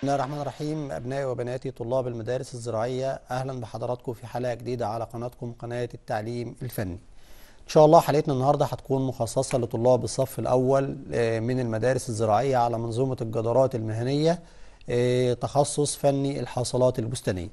بسم الله الرحمن الرحيم أبنائي وبناتي طلاب المدارس الزراعية أهلا بحضراتكم في حلقة جديدة على قناتكم قناة التعليم الفني إن شاء الله حلقتنا النهاردة هتكون مخصصة لطلاب الصف الأول آه، من المدارس الزراعية على منظومة الجدارات المهنية آه، تخصص فني الحاصلات البستانية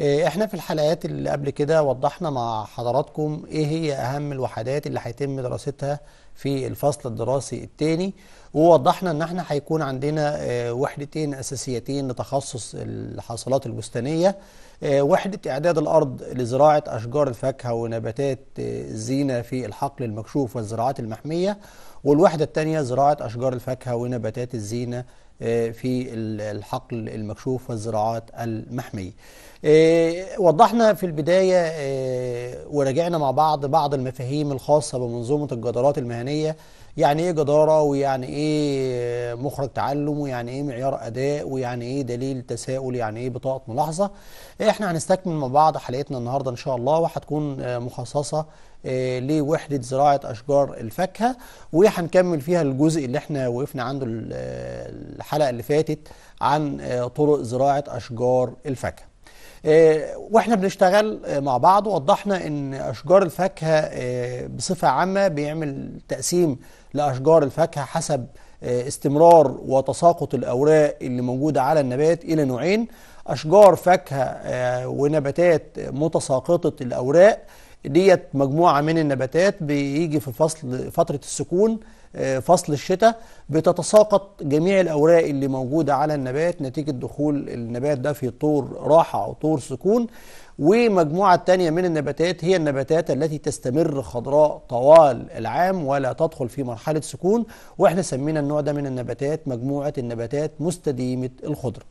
آه، احنا في الحلقات اللي قبل كده وضحنا مع حضراتكم ايه هي اهم الوحدات اللي هيتم دراستها في الفصل الدراسي الثاني ووضحنا ان احنا هيكون عندنا آه، وحدتين اساسيتين لتخصص الحاصلات البستانيه آه، وحده اعداد الارض لزراعه اشجار الفاكهه ونباتات الزينه في الحقل المكشوف والزراعات المحميه والوحده الثانيه زراعه اشجار الفاكهه ونباتات الزينه في الحقل المكشوف والزراعات المحميه آه، وضحنا في البداية آه، وراجعنا مع بعض بعض المفاهيم الخاصة بمنظومة الجدارات المهنية يعني ايه جدارة ويعني ايه مخرج تعلم ويعني ايه معيار اداء ويعني ايه دليل تساؤل يعني ايه بطاقة ملاحظة آه، احنا هنستكمل مع بعض حلقتنا النهاردة ان شاء الله وهتكون مخصصة لوحدة زراعة أشجار الفاكهة وهنكمل فيها الجزء اللي احنا وقفنا عنده الحلقة اللي فاتت عن طرق زراعة أشجار الفاكهة آه، واحنا بنشتغل آه، مع بعض وضحنا ان اشجار الفاكهه آه، بصفه عامه بيعمل تقسيم لاشجار الفاكهه حسب استمرار وتساقط الاوراق اللي موجوده على النبات الى نوعين اشجار فاكهه ونباتات متساقطه الاوراق ديت مجموعة من النباتات بيجي في فصل فترة السكون آه، فصل الشتاء بتتساقط جميع الأوراق اللي موجودة على النبات نتيجة دخول النبات ده في طور راحة أو طور سكون ومجموعة تانية من النباتات هي النباتات التي تستمر خضراء طوال العام ولا تدخل في مرحلة سكون واحنا سمينا النوع ده من النباتات مجموعة النباتات مستديمة الخضرة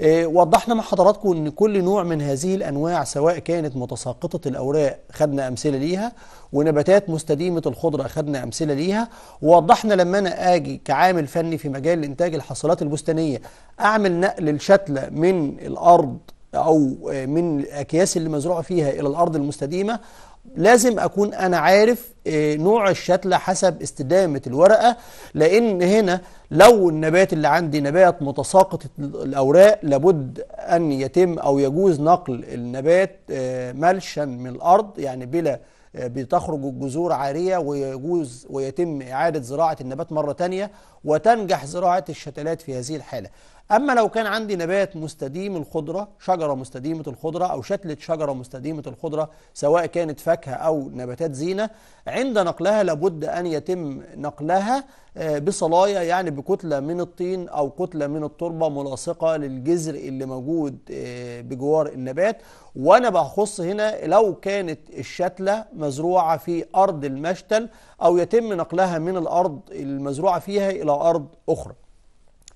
إيه، وضحنا مع حضراتكم ان كل نوع من هذه الانواع سواء كانت متساقطه الاوراق خدنا امثله ليها ونباتات مستديمه الخضره خدنا امثله ليها ووضحنا لما انا اجي كعامل فني في مجال انتاج الحصلات البستانيه اعمل نقل الشتله من الارض او آه، من الاكياس اللي مزروعه فيها الى الارض المستديمه لازم اكون انا عارف آه، نوع الشتلة حسب استدامة الورقة لان هنا لو النبات اللي عندي نبات متساقط الاوراق لابد ان يتم او يجوز نقل النبات آه، ملشا من الارض يعني بلا آه، بتخرج الجذور عارية ويجوز ويتم اعادة زراعة النبات مرة تانية وتنجح زراعة الشتلات في هذه الحالة أما لو كان عندي نبات مستديم الخضرة شجرة مستديمة الخضرة أو شتلة شجرة مستديمة الخضرة سواء كانت فاكهة أو نباتات زينة عند نقلها لابد أن يتم نقلها آه، بصلاية يعني بكتلة من الطين أو كتلة من التربة ملاصقة للجذر اللي موجود آه، بجوار النبات وأنا بخص هنا لو كانت الشتلة مزروعة في أرض المشتل أو يتم نقلها من الأرض المزروعة فيها إلى أرض أخرى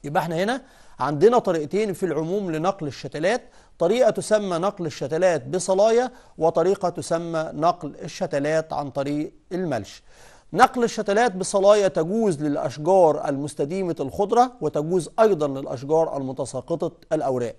يبقى احنا هنا عندنا طريقتين في العموم لنقل الشتلات طريقة تسمى نقل الشتلات بصلاية وطريقة تسمى نقل الشتلات عن طريق الملش نقل الشتلات بصلاية تجوز للأشجار المستديمة الخضرة وتجوز أيضا للأشجار المتساقطة الأوراق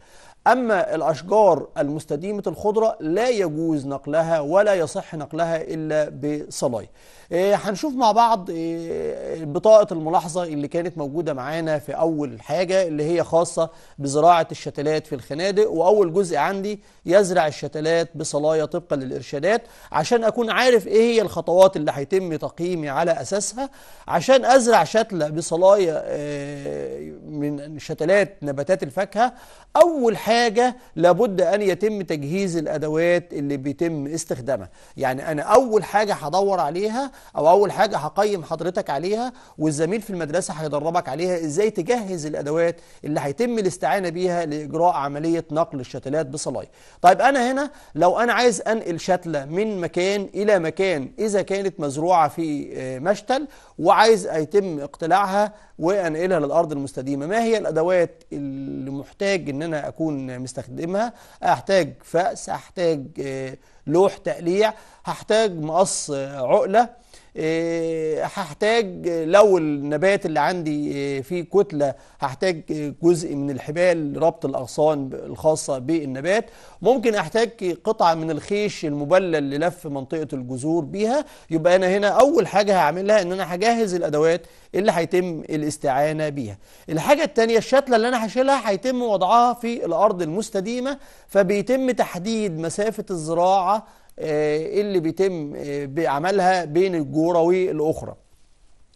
أما الأشجار المستديمة الخضرة لا يجوز نقلها ولا يصح نقلها إلا بصلاي إيه، هنشوف مع بعض إيه، بطاقة الملاحظة اللي كانت موجودة معانا في أول حاجة اللي هي خاصة بزراعة الشتلات في الخنادق وأول جزء عندي يزرع الشتلات بصلاية طبقا للإرشادات عشان أكون عارف إيه هي الخطوات اللي هيتم تقييمي على أساسها عشان أزرع شتلة بصلاية إيه، من شتلات نباتات الفاكهة أول حاجة حاجة لابد أن يتم تجهيز الأدوات اللي بيتم استخدامها يعني أنا أول حاجة هدور عليها أو أول حاجة هقيم حضرتك عليها والزميل في المدرسة هيدربك عليها إزاي تجهز الأدوات اللي هيتم الاستعانة بيها لإجراء عملية نقل الشتلات بصلاي طيب أنا هنا لو أنا عايز أنقل شتلة من مكان إلى مكان إذا كانت مزروعة في آه، مشتل وعايز هيتم اقتلاعها وانقلها للارض المستديمه ما هي الادوات اللي محتاج ان انا اكون مستخدمها احتاج فأس احتاج آه، لوح تقليع هحتاج مقص آه، عقله إيه، هحتاج لو النبات اللي عندي إيه، فيه كتلة هحتاج جزء من الحبال ربط الأغصان الخاصة بالنبات ممكن أحتاج قطعة من الخيش المبلل للف منطقة الجذور بيها يبقى أنا هنا أول حاجة هعملها إن أنا هجهز الأدوات اللي هيتم الاستعانة بيها الحاجة التانية الشتلة اللي أنا هشيلها هيتم وضعها في الأرض المستديمة فبيتم تحديد مسافة الزراعة آه، اللي بيتم آه، عملها بين الجورة والأخرى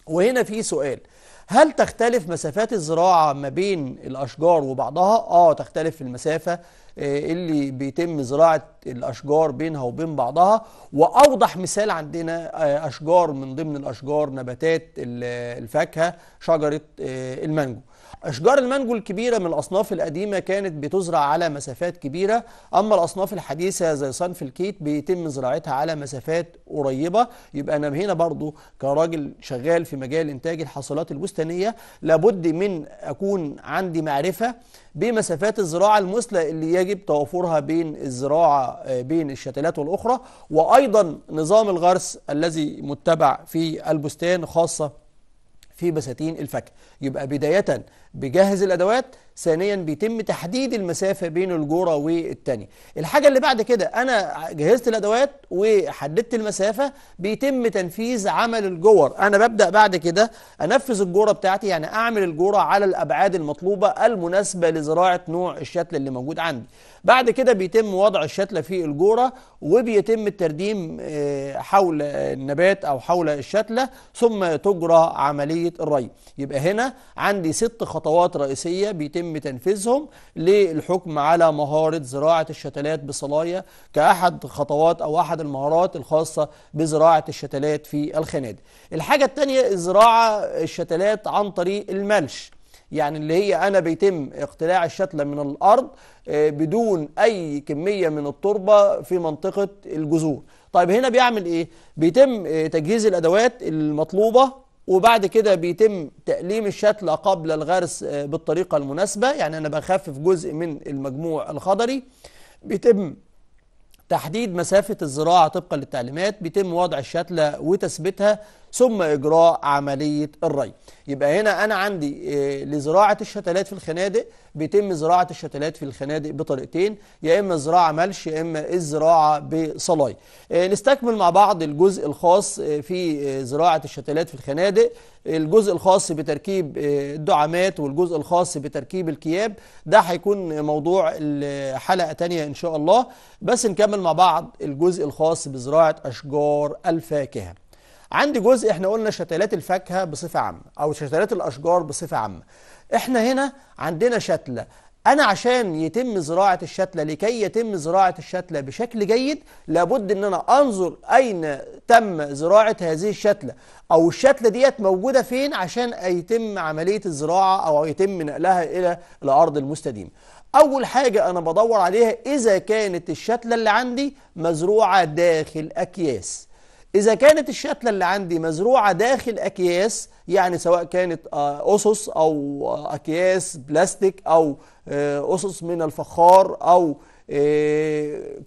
وهنا في سؤال هل تختلف مسافات الزراعة ما بين الأشجار وبعضها؟ آه تختلف المسافة آه، اللي بيتم زراعة الأشجار بينها وبين بعضها وأوضح مثال عندنا أشجار من ضمن الأشجار نباتات الفاكهة شجرة المانجو أشجار المانجو الكبيرة من الأصناف القديمة كانت بتزرع على مسافات كبيرة أما الأصناف الحديثة زي صنف الكيت بيتم زراعتها على مسافات قريبة يبقى أنا هنا برضو كراجل شغال في مجال إنتاج الحاصلات البستانية لابد من أكون عندي معرفة بمسافات الزراعة المثلى اللي يجب توافرها بين الزراعة بين الشتلات والأخرى وأيضا نظام الغرس الذي متبع في البستان خاصة في بساتين الفاكهه يبقى بدايه بجهز الادوات ثانيا بيتم تحديد المسافة بين الجورة والثانيه الحاجة اللي بعد كده أنا جهزت الأدوات وحددت المسافة بيتم تنفيذ عمل الجور أنا ببدأ بعد كده أنفذ الجورة بتاعتي يعني أعمل الجورة على الأبعاد المطلوبة المناسبة لزراعة نوع الشتلة اللي موجود عندي بعد كده بيتم وضع الشتلة في الجورة وبيتم الترديم آه، حول النبات أو حول الشتلة ثم تجرى عملية الري يبقى هنا عندي ست خطوات رئيسية بيتم يتم تنفيذهم للحكم على مهارة زراعة الشتلات بصلاية كأحد خطوات أو أحد المهارات الخاصة بزراعة الشتلات في الخنادق الحاجة الثانية زراعة الشتلات عن طريق الملش يعني اللي هي انا بيتم اقتلاع الشتله من الارض آه، بدون اي كميه من التربه في منطقه الجذور طيب هنا بيعمل ايه بيتم آه، تجهيز الادوات المطلوبه وبعد كده بيتم تأليم الشتلة قبل الغرس آه، بالطريقة المناسبة يعني أنا بخفف جزء من المجموع الخضري بيتم تحديد مسافة الزراعة طبقا للتعليمات بيتم وضع الشتلة وتثبيتها ثم إجراء عملية الري يبقى هنا أنا عندي آه، لزراعة الشتلات في الخنادق بيتم زراعة الشتلات في الخنادق بطريقتين يا إما زراعة ملش يا إما الزراعة بصلاي آه، نستكمل مع بعض الجزء الخاص آه، في زراعة الشتلات في الخنادق الجزء الخاص بتركيب الدعامات والجزء الخاص بتركيب الكياب ده هيكون موضوع حلقة تانية إن شاء الله بس نكمل مع بعض الجزء الخاص بزراعة أشجار الفاكهة عندي جزء احنا قلنا شتلات الفاكهة بصفة عامة أو شتلات الأشجار بصفة عامة احنا هنا عندنا شتلة أنا عشان يتم زراعة الشتلة لكي يتم زراعة الشتلة بشكل جيد لابد أن أنا أنظر أين تم زراعة هذه الشتلة أو الشتلة ديت موجودة فين عشان يتم عملية الزراعة أو يتم نقلها إلى الأرض المستديمة أول حاجة أنا بدور عليها إذا كانت الشتلة اللي عندي مزروعة داخل أكياس إذا كانت الشتلة اللي عندي مزروعة داخل أكياس يعني سواء كانت أسس آه، أو آه، أكياس بلاستيك أو أسس آه، من الفخار أو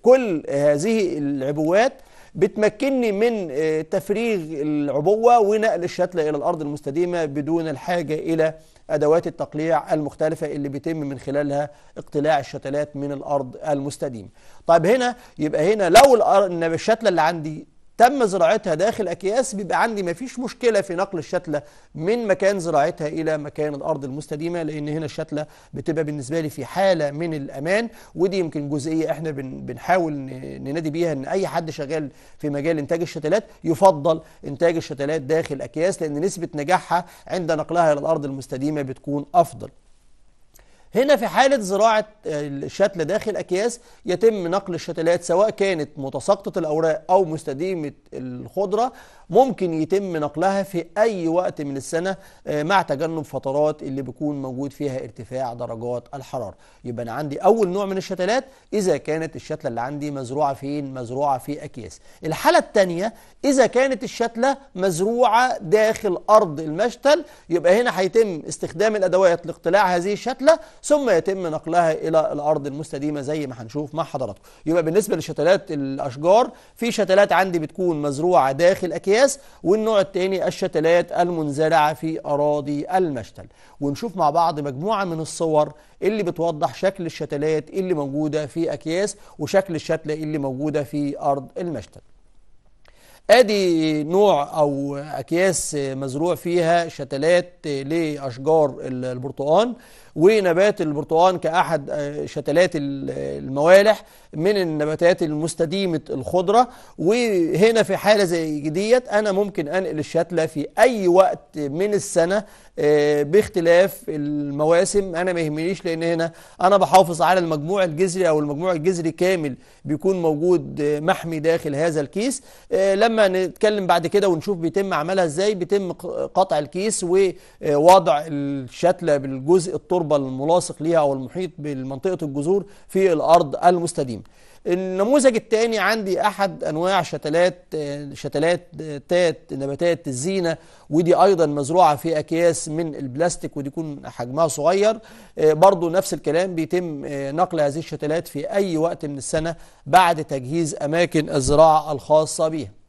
كل هذه العبوات بتمكنني من تفريغ العبوة ونقل الشتلة إلى الأرض المستديمة بدون الحاجة إلى أدوات التقليع المختلفة اللي بيتم من خلالها اقتلاع الشتلات من الأرض المستديمة طيب هنا يبقى هنا لو الشتلة اللي عندي تم زراعتها داخل أكياس بيبقى عندي مفيش مشكلة في نقل الشتلة من مكان زراعتها إلى مكان الأرض المستديمة لأن هنا الشتلة بتبقى بالنسبة لي في حالة من الأمان ودي يمكن جزئية إحنا بنحاول ننادي بيها إن أي حد شغال في مجال إنتاج الشتلات يفضل إنتاج الشتلات داخل أكياس لأن نسبة نجاحها عند نقلها إلى الأرض المستديمة بتكون أفضل هنا في حالة زراعة آه، الشتلة داخل أكياس يتم نقل الشتلات سواء كانت متساقطة الأوراق أو مستديمة الخضرة ممكن يتم نقلها في أي وقت من السنة آه، مع تجنب فترات اللي بيكون موجود فيها ارتفاع درجات الحرارة يبقى أنا عندي أول نوع من الشتلات إذا كانت الشتلة اللي عندي مزروعة فين مزروعة في أكياس الحالة الثانية إذا كانت الشتلة مزروعة داخل أرض المشتل يبقى هنا هيتم استخدام الأدوات لاقتلاع هذه الشتلة ثم يتم نقلها إلى الأرض المستديمة زي ما هنشوف مع حضراتكم يبقى بالنسبة لشتلات الأشجار في شتلات عندي بتكون مزروعة داخل أكياس الأساس والنوع الثاني الشتلات المنزرعة في أراضي المشتل ونشوف مع بعض مجموعة من الصور اللي بتوضح شكل الشتلات اللي موجودة في أكياس وشكل الشتلة اللي موجودة في أرض المشتل ادي نوع او اكياس مزروع فيها شتلات لاشجار البرتقال ونبات البرتقال كأحد آه، شتلات الموالح من النباتات المستديمة الخضرة وهنا في حالة زي ديت أنا ممكن أنقل الشتلة في أي وقت من السنة آه، باختلاف المواسم أنا ما يهمنيش لأن هنا أنا بحافظ على المجموع الجذري أو المجموع الجذري كامل بيكون موجود آه، محمي داخل هذا الكيس لما نتكلم بعد كده ونشوف بيتم عملها إزاي بيتم قطع الكيس ووضع الشتلة بالجزء الطري التربه الملاصق ليها او المحيط بمنطقه الجذور في الارض المستديمه النموذج الثاني عندي احد انواع شتلات شتلات تات نباتات الزينه ودي ايضا مزروعه في اكياس من البلاستيك ودي يكون حجمها صغير برضو نفس الكلام بيتم نقل هذه الشتلات في اي وقت من السنه بعد تجهيز اماكن الزراعه الخاصه بها.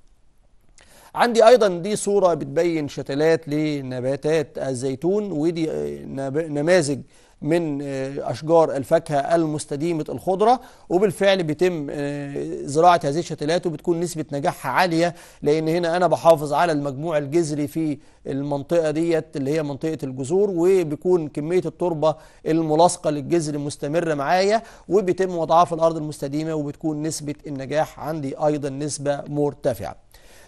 عندي ايضا دي صورة بتبين شتلات لنباتات الزيتون ودي آه، نماذج من آه، أشجار الفاكهة المستديمة الخضرة وبالفعل بيتم آه، زراعة هذه الشتلات وبتكون نسبة نجاحها عالية لأن هنا أنا بحافظ على المجموع الجذري في المنطقة ديت اللي هي منطقة الجذور وبيكون كمية التربة الملاصقة للجذر مستمرة معايا وبيتم وضعها في الأرض المستديمة وبتكون نسبة النجاح عندي أيضا نسبة مرتفعة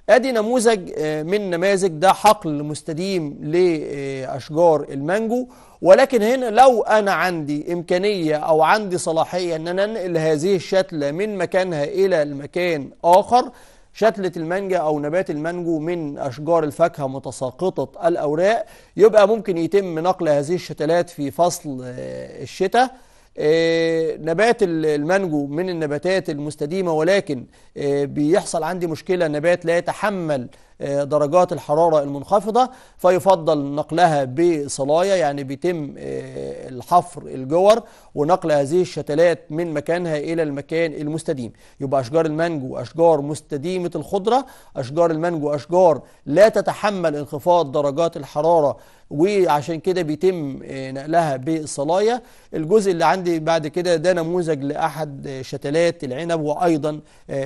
ادي نموذج آه، من نماذج ده حقل مستديم لاشجار المانجو ولكن هنا لو انا عندي امكانيه او عندي صلاحيه ان انا انقل هذه الشتله من مكانها الى المكان اخر شتلة المانجا أو نبات المانجو من أشجار الفاكهة متساقطة الأوراق يبقى ممكن يتم نقل هذه الشتلات في فصل آه، الشتاء آه، نبات المانجو من النباتات المستديمة ولكن آه، بيحصل عندي مشكلة نبات لا يتحمل آه، درجات الحرارة المنخفضة فيفضل نقلها بصلاية يعني بيتم آه، الحفر الجور ونقل هذه الشتلات من مكانها إلى المكان المستديم يبقى أشجار المانجو أشجار مستديمة الخضرة أشجار المانجو أشجار لا تتحمل انخفاض درجات الحرارة وعشان كده بيتم آه، نقلها بالصلاية الجزء اللي عندي بعد كده ده نموذج لأحد شتلات العنب وأيضا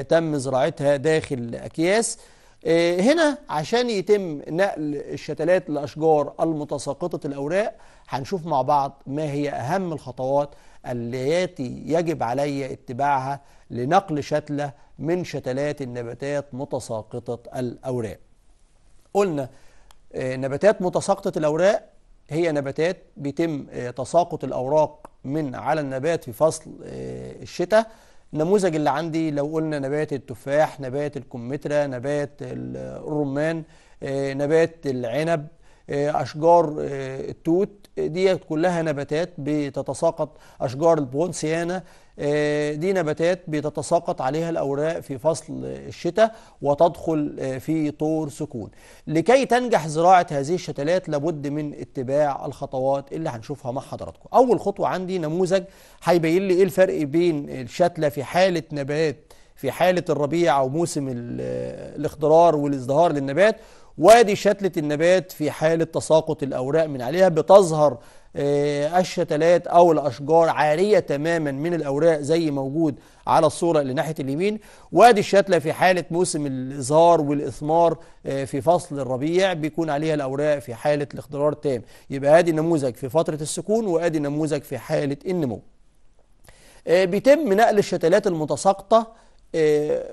تم زراعتها داخل أكياس آه، هنا عشان يتم نقل الشتلات لأشجار المتساقطة الأوراق هنشوف مع بعض ما هي أهم الخطوات التي يجب علي اتباعها لنقل شتلة من شتلات النباتات متساقطة الأوراق قلنا آه، نباتات متساقطة الأوراق هي نباتات بيتم آه، تساقط الأوراق من على النبات في فصل الشتاء النموذج اللي عندي لو قلنا نبات التفاح نبات الكمثرى نبات الرمان آه، نبات العنب آه، أشجار آه، التوت دي كلها نباتات بتتساقط أشجار البونسيانا آه، دي نباتات بتتساقط عليها الأوراق في فصل الشتاء وتدخل آه، في طور سكون لكي تنجح زراعة هذه الشتلات لابد من اتباع الخطوات اللي هنشوفها مع حضراتكم أول خطوة عندي نموذج هيبين لي إيه الفرق بين الشتلة في حالة نبات في حالة الربيع أو موسم آه، الاخضرار والازدهار للنبات وادي شتلة النبات في حالة تساقط الأوراق من عليها بتظهر آه، الشتلات أو الأشجار عارية تماما من الأوراق زي موجود على الصورة اللي ناحية اليمين وادي الشتلة في حالة موسم الإزهار والإثمار آه، في فصل الربيع بيكون عليها الأوراق في حالة الاخضرار تام يبقى ادي نموذج في فترة السكون وادي نموذج في حالة النمو آه، بيتم نقل الشتلات المتساقطة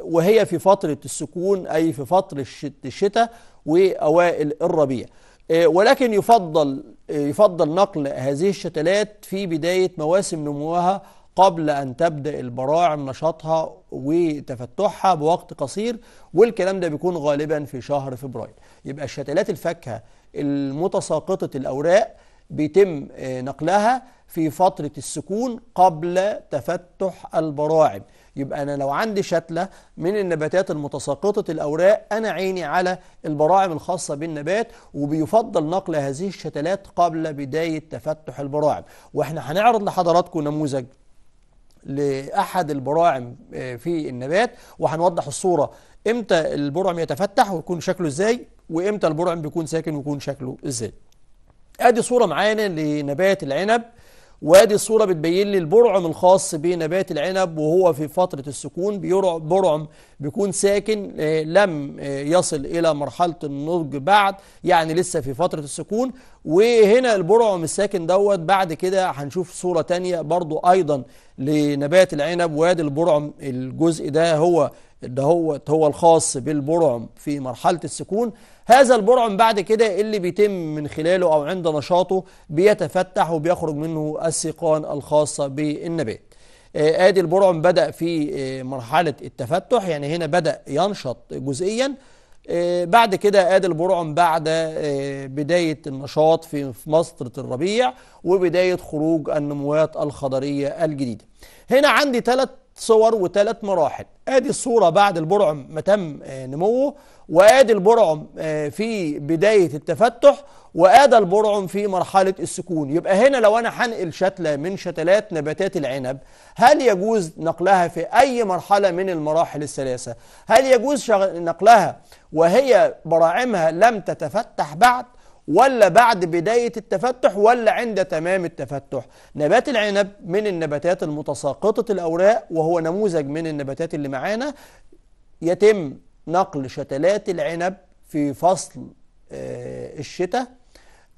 وهي في فترة السكون أي في فترة الشتاء وأوائل الربيع آه، ولكن يفضل آه، يفضل نقل هذه الشتلات في بداية مواسم نموها قبل أن تبدأ البراعم نشاطها وتفتحها بوقت قصير والكلام ده بيكون غالبا في شهر فبراير يبقى الشتلات الفاكهة المتساقطة الأوراق بيتم آه، نقلها في فترة السكون قبل تفتح البراعم يبقى أنا لو عندي شتلة من النباتات المتساقطة الأوراق أنا عيني على البراعم الخاصة بالنبات وبيفضل نقل هذه الشتلات قبل بداية تفتح البراعم وإحنا هنعرض لحضراتكم نموذج لأحد البراعم آه، في النبات وهنوضح الصورة إمتى البرعم يتفتح ويكون شكله إزاي وإمتى البرعم بيكون ساكن ويكون شكله إزاي أدي صورة معانا لنبات العنب وادي الصورة بتبين لي البرعم الخاص بنبات العنب وهو في فترة السكون برعم بيكون ساكن آه، لم آه، يصل إلى مرحلة النضج بعد يعني لسه في فترة السكون وهنا البرعم الساكن دوت بعد كده هنشوف صورة تانية برضو أيضا لنبات العنب وادي البرعم الجزء ده هو ده هو هو الخاص بالبرعم في مرحلة السكون هذا البرعم بعد كده اللي بيتم من خلاله أو عند نشاطه بيتفتح وبيخرج منه السيقان الخاصة بالنبات آه، آدي البرعم بدأ في آه، مرحلة التفتح يعني هنا بدأ ينشط جزئيا آه، بعد كده آدي البرعم بعد بداية النشاط في مسطرة الربيع وبداية خروج النموات الخضرية الجديدة هنا عندي ثلاث صور وثلاث مراحل ادي الصورة بعد البرعم ما تم آه، نموه وادي البرعم آه، في بداية التفتح وادي البرعم في مرحلة السكون يبقى هنا لو انا هنقل شتلة من شتلات نباتات العنب هل يجوز نقلها في اي مرحلة من المراحل الثلاثة هل يجوز نقلها وهي براعمها لم تتفتح بعد ولا بعد بداية التفتح ولا عند تمام التفتح نبات العنب من النباتات المتساقطة الأوراق وهو نموذج من النباتات اللي معانا يتم نقل شتلات العنب في فصل آه، الشتاء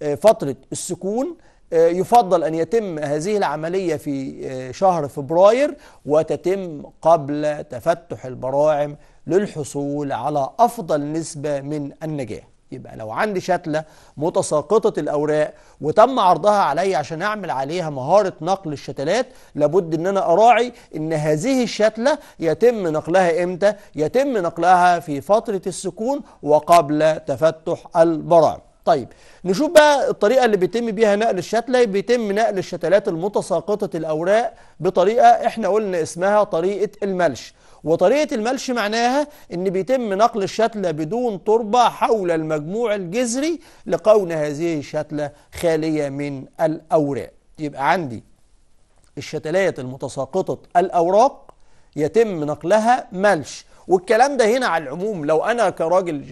آه، فترة السكون آه، يفضل أن يتم هذه العملية في شهر فبراير وتتم قبل تفتح البراعم للحصول على أفضل نسبة من النجاح يبقى لو عندي شتلة متساقطة الأوراق وتم عرضها عليا عشان أعمل عليها مهارة نقل الشتلات لابد أن أنا أراعي أن هذه الشتلة يتم نقلها إمتى؟ يتم نقلها في فترة السكون وقبل تفتح البراعم طيب نشوف بقى الطريقة اللي بيتم بيها نقل الشتلة بيتم نقل الشتلات المتساقطة الأوراق بطريقة احنا قلنا اسمها طريقة الملش وطريقة الملش معناها أن بيتم نقل الشتلة بدون تربة حول المجموع الجذري لكون هذه الشتلة خالية من الأوراق يبقى عندي الشتلات المتساقطة الأوراق يتم نقلها ملش والكلام ده هنا على العموم لو انا كراجل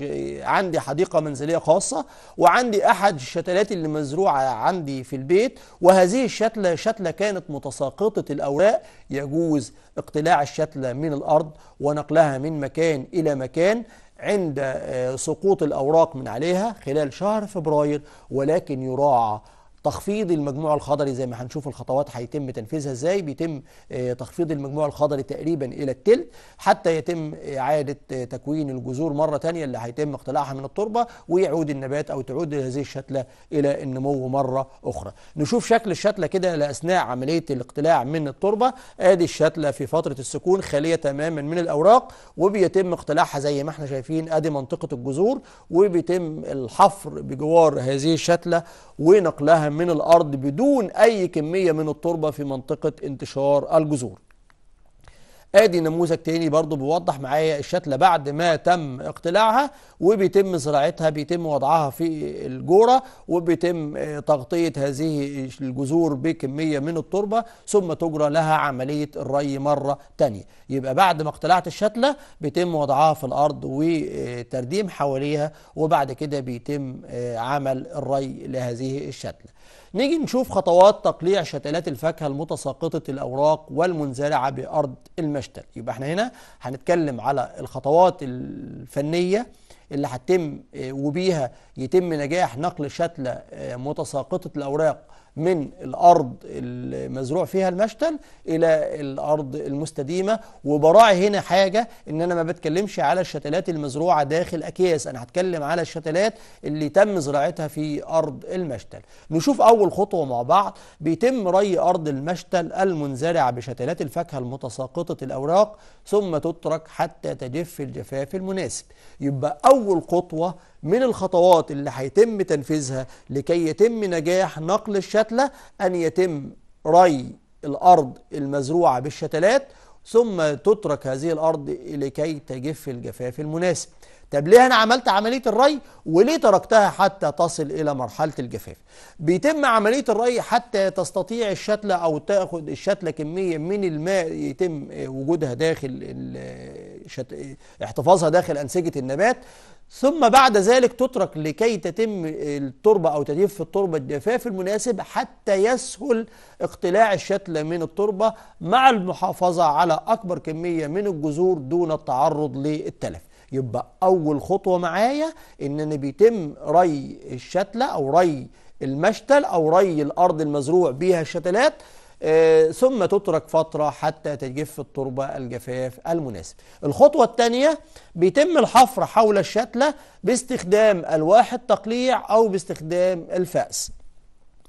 عندي حديقه منزليه خاصه وعندي احد الشتلات اللي مزروعه عندي في البيت وهذه الشتله شتله كانت متساقطه الاوراق يجوز اقتلاع الشتله من الارض ونقلها من مكان الى مكان عند آه، سقوط الأوراق من عليها خلال شهر فبراير ولكن يراعى تخفيض المجموع الخضري زي ما هنشوف الخطوات هيتم تنفيذها ازاي بيتم آه، تخفيض المجموع الخضري تقريبا الى التلت حتى يتم اعاده آه، تكوين الجذور مره ثانيه اللي هيتم اقتلاعها من التربه ويعود النبات او تعود هذه الشتله الى النمو مره اخرى نشوف شكل الشتله كده لأثناء عمليه الاقتلاع من التربه ادي الشتله في فتره السكون خاليه تماما من الاوراق وبيتم اقتلاعها زي ما احنا شايفين ادي منطقه الجذور وبيتم الحفر بجوار هذه الشتله ونقلها من الأرض بدون أي كمية من التربة في منطقة انتشار الجذور ادي نموذج تاني برضو بيوضح معايا الشتلة بعد ما تم اقتلاعها وبيتم زراعتها بيتم وضعها في الجورة وبيتم آه، تغطية هذه الجذور بكمية من التربة ثم تجرى لها عملية الري مرة تانية يبقى بعد ما اقتلعت الشتلة بيتم وضعها في الأرض وترديم حواليها وبعد كده بيتم آه، عمل الري لهذه الشتلة نيجي نشوف خطوات تقليع شتلات الفاكهة المتساقطة الأوراق والمنزرعة بأرض المشتل يبقى احنا هنا هنتكلم على الخطوات الفنية اللي هتتم آه، وبيها يتم نجاح نقل شتلة آه، متساقطة الأوراق من الأرض المزروع فيها المشتل إلى الأرض المستديمة وبراعي هنا حاجة إن أنا ما بتكلمش على الشتلات المزروعة داخل أكياس أنا هتكلم على الشتلات اللي تم زراعتها في أرض المشتل نشوف أول خطوة مع بعض بيتم ري أرض المشتل المنزرع بشتلات الفاكهة المتساقطة الأوراق ثم تترك حتى تجف الجفاف المناسب يبقى أول خطوة من الخطوات اللي هيتم تنفيذها لكي يتم نجاح نقل الشتلة أن يتم ري الأرض المزروعة بالشتلات ثم تترك هذه الأرض لكي تجف الجفاف المناسب طب ليه أنا عملت عملية الري وليه تركتها حتى تصل إلى مرحلة الجفاف بيتم عملية الري حتى تستطيع الشتلة أو تأخذ الشتلة كمية من الماء يتم وجودها داخل احتفاظها داخل أنسجة النبات ثم بعد ذلك تترك لكي تتم التربة أو تجف التربة الجفاف المناسب حتى يسهل اقتلاع الشتلة من التربة مع المحافظة على أكبر كمية من الجذور دون التعرض للتلف يبقى أول خطوة معايا إن أنا بيتم ري الشتلة أو ري المشتل أو ري الأرض المزروع بيها الشتلات آه، ثم تترك فترة حتى تجف التربة الجفاف المناسب الخطوة الثانية بيتم الحفر حول الشتلة باستخدام ألواح التقليع أو باستخدام الفأس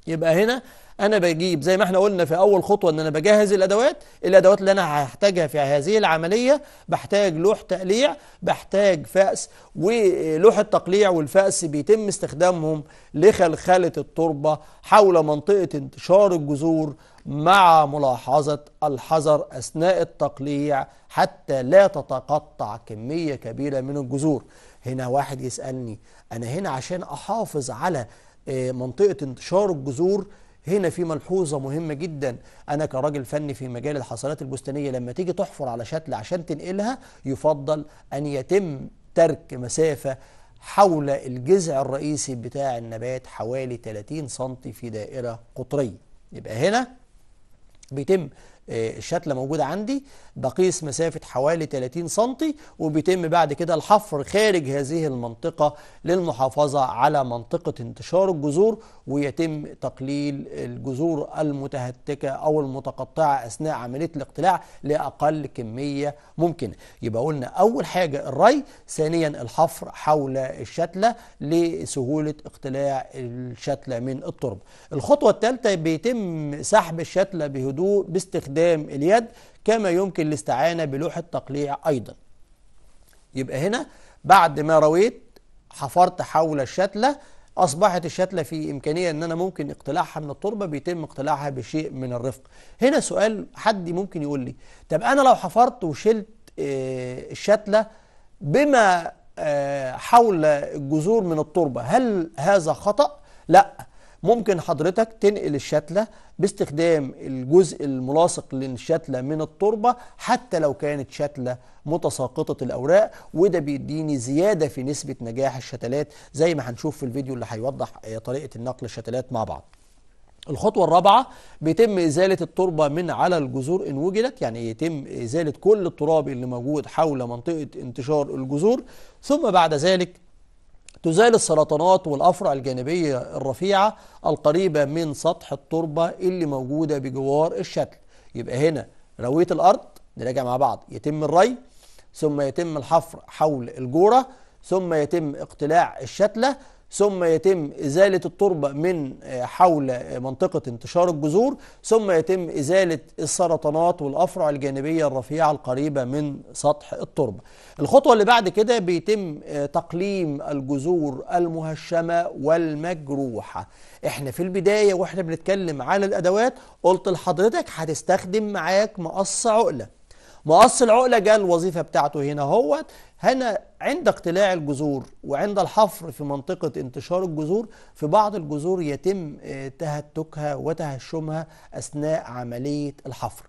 يبقى هنا انا بجيب زي ما احنا قلنا في اول خطوه ان انا بجهز الادوات الادوات اللي انا هحتاجها في هذه العمليه بحتاج لوح تقليع بحتاج فأس ولوح التقليع والفأس بيتم استخدامهم لخلخله التربه حول منطقه انتشار الجذور مع ملاحظه الحذر اثناء التقليع حتى لا تتقطع كميه كبيره من الجذور هنا واحد يسالني انا هنا عشان احافظ على آه، منطقه انتشار الجذور هنا في ملحوظة مهمة جدا أنا كراجل فني في مجال الحصانات البستانية لما تيجي تحفر على شتل عشان تنقلها يفضل أن يتم ترك مسافة حول الجذع الرئيسي بتاع النبات حوالي 30 سم في دائرة قطرية يبقى هنا بيتم الشتلة موجودة عندي بقيس مسافة حوالي 30 سنتي وبيتم بعد كده الحفر خارج هذه المنطقة للمحافظة على منطقة انتشار الجذور ويتم تقليل الجذور المتهتكة أو المتقطعة أثناء عملية الاقتلاع لأقل كمية ممكنة يبقى قلنا أول حاجة الري ثانيا الحفر حول الشتلة لسهولة اقتلاع الشتلة من التربة الخطوة الثالثة بيتم سحب الشتلة بهدوء باستخدام استخدام اليد كما يمكن الاستعانة بلوح التقليع أيضا يبقى هنا بعد ما رويت حفرت حول الشتلة أصبحت الشتلة في إمكانية أن أنا ممكن اقتلاعها من التربة بيتم اقتلاعها بشيء من الرفق هنا سؤال حد ممكن يقول لي طب أنا لو حفرت وشلت آه، الشتلة بما آه، حول الجذور من التربة هل هذا خطأ؟ لا ممكن حضرتك تنقل الشتلة باستخدام الجزء الملاصق للشتلة من التربة حتى لو كانت شتلة متساقطة الأوراق وده بيديني زيادة في نسبة نجاح الشتلات زي ما هنشوف في الفيديو اللي هيوضح آه، طريقة النقل الشتلات مع بعض الخطوة الرابعة بيتم إزالة التربة من على الجذور إن وجدت يعني يتم إزالة كل التراب اللي موجود حول منطقة انتشار الجذور ثم بعد ذلك تزال السرطانات والأفرع الجانبية الرفيعة القريبة من سطح التربة اللي موجودة بجوار الشتل يبقى هنا روية الأرض نراجع مع بعض يتم الري ثم يتم الحفر حول الجورة ثم يتم اقتلاع الشتلة ثم يتم إزالة التربة من آه، حول آه، منطقة انتشار الجذور ثم يتم إزالة السرطانات والأفرع الجانبية الرفيعة القريبة من سطح التربة الخطوة اللي بعد كده بيتم آه، تقليم الجذور المهشمة والمجروحة احنا في البداية واحنا بنتكلم على الأدوات قلت لحضرتك هتستخدم معاك مقص عقلة مقص العقلة جاء الوظيفة بتاعته هنا هوت هنا عند اقتلاع الجذور وعند الحفر في منطقة انتشار الجذور في بعض الجذور يتم آه، تهتكها وتهشمها أثناء عملية الحفر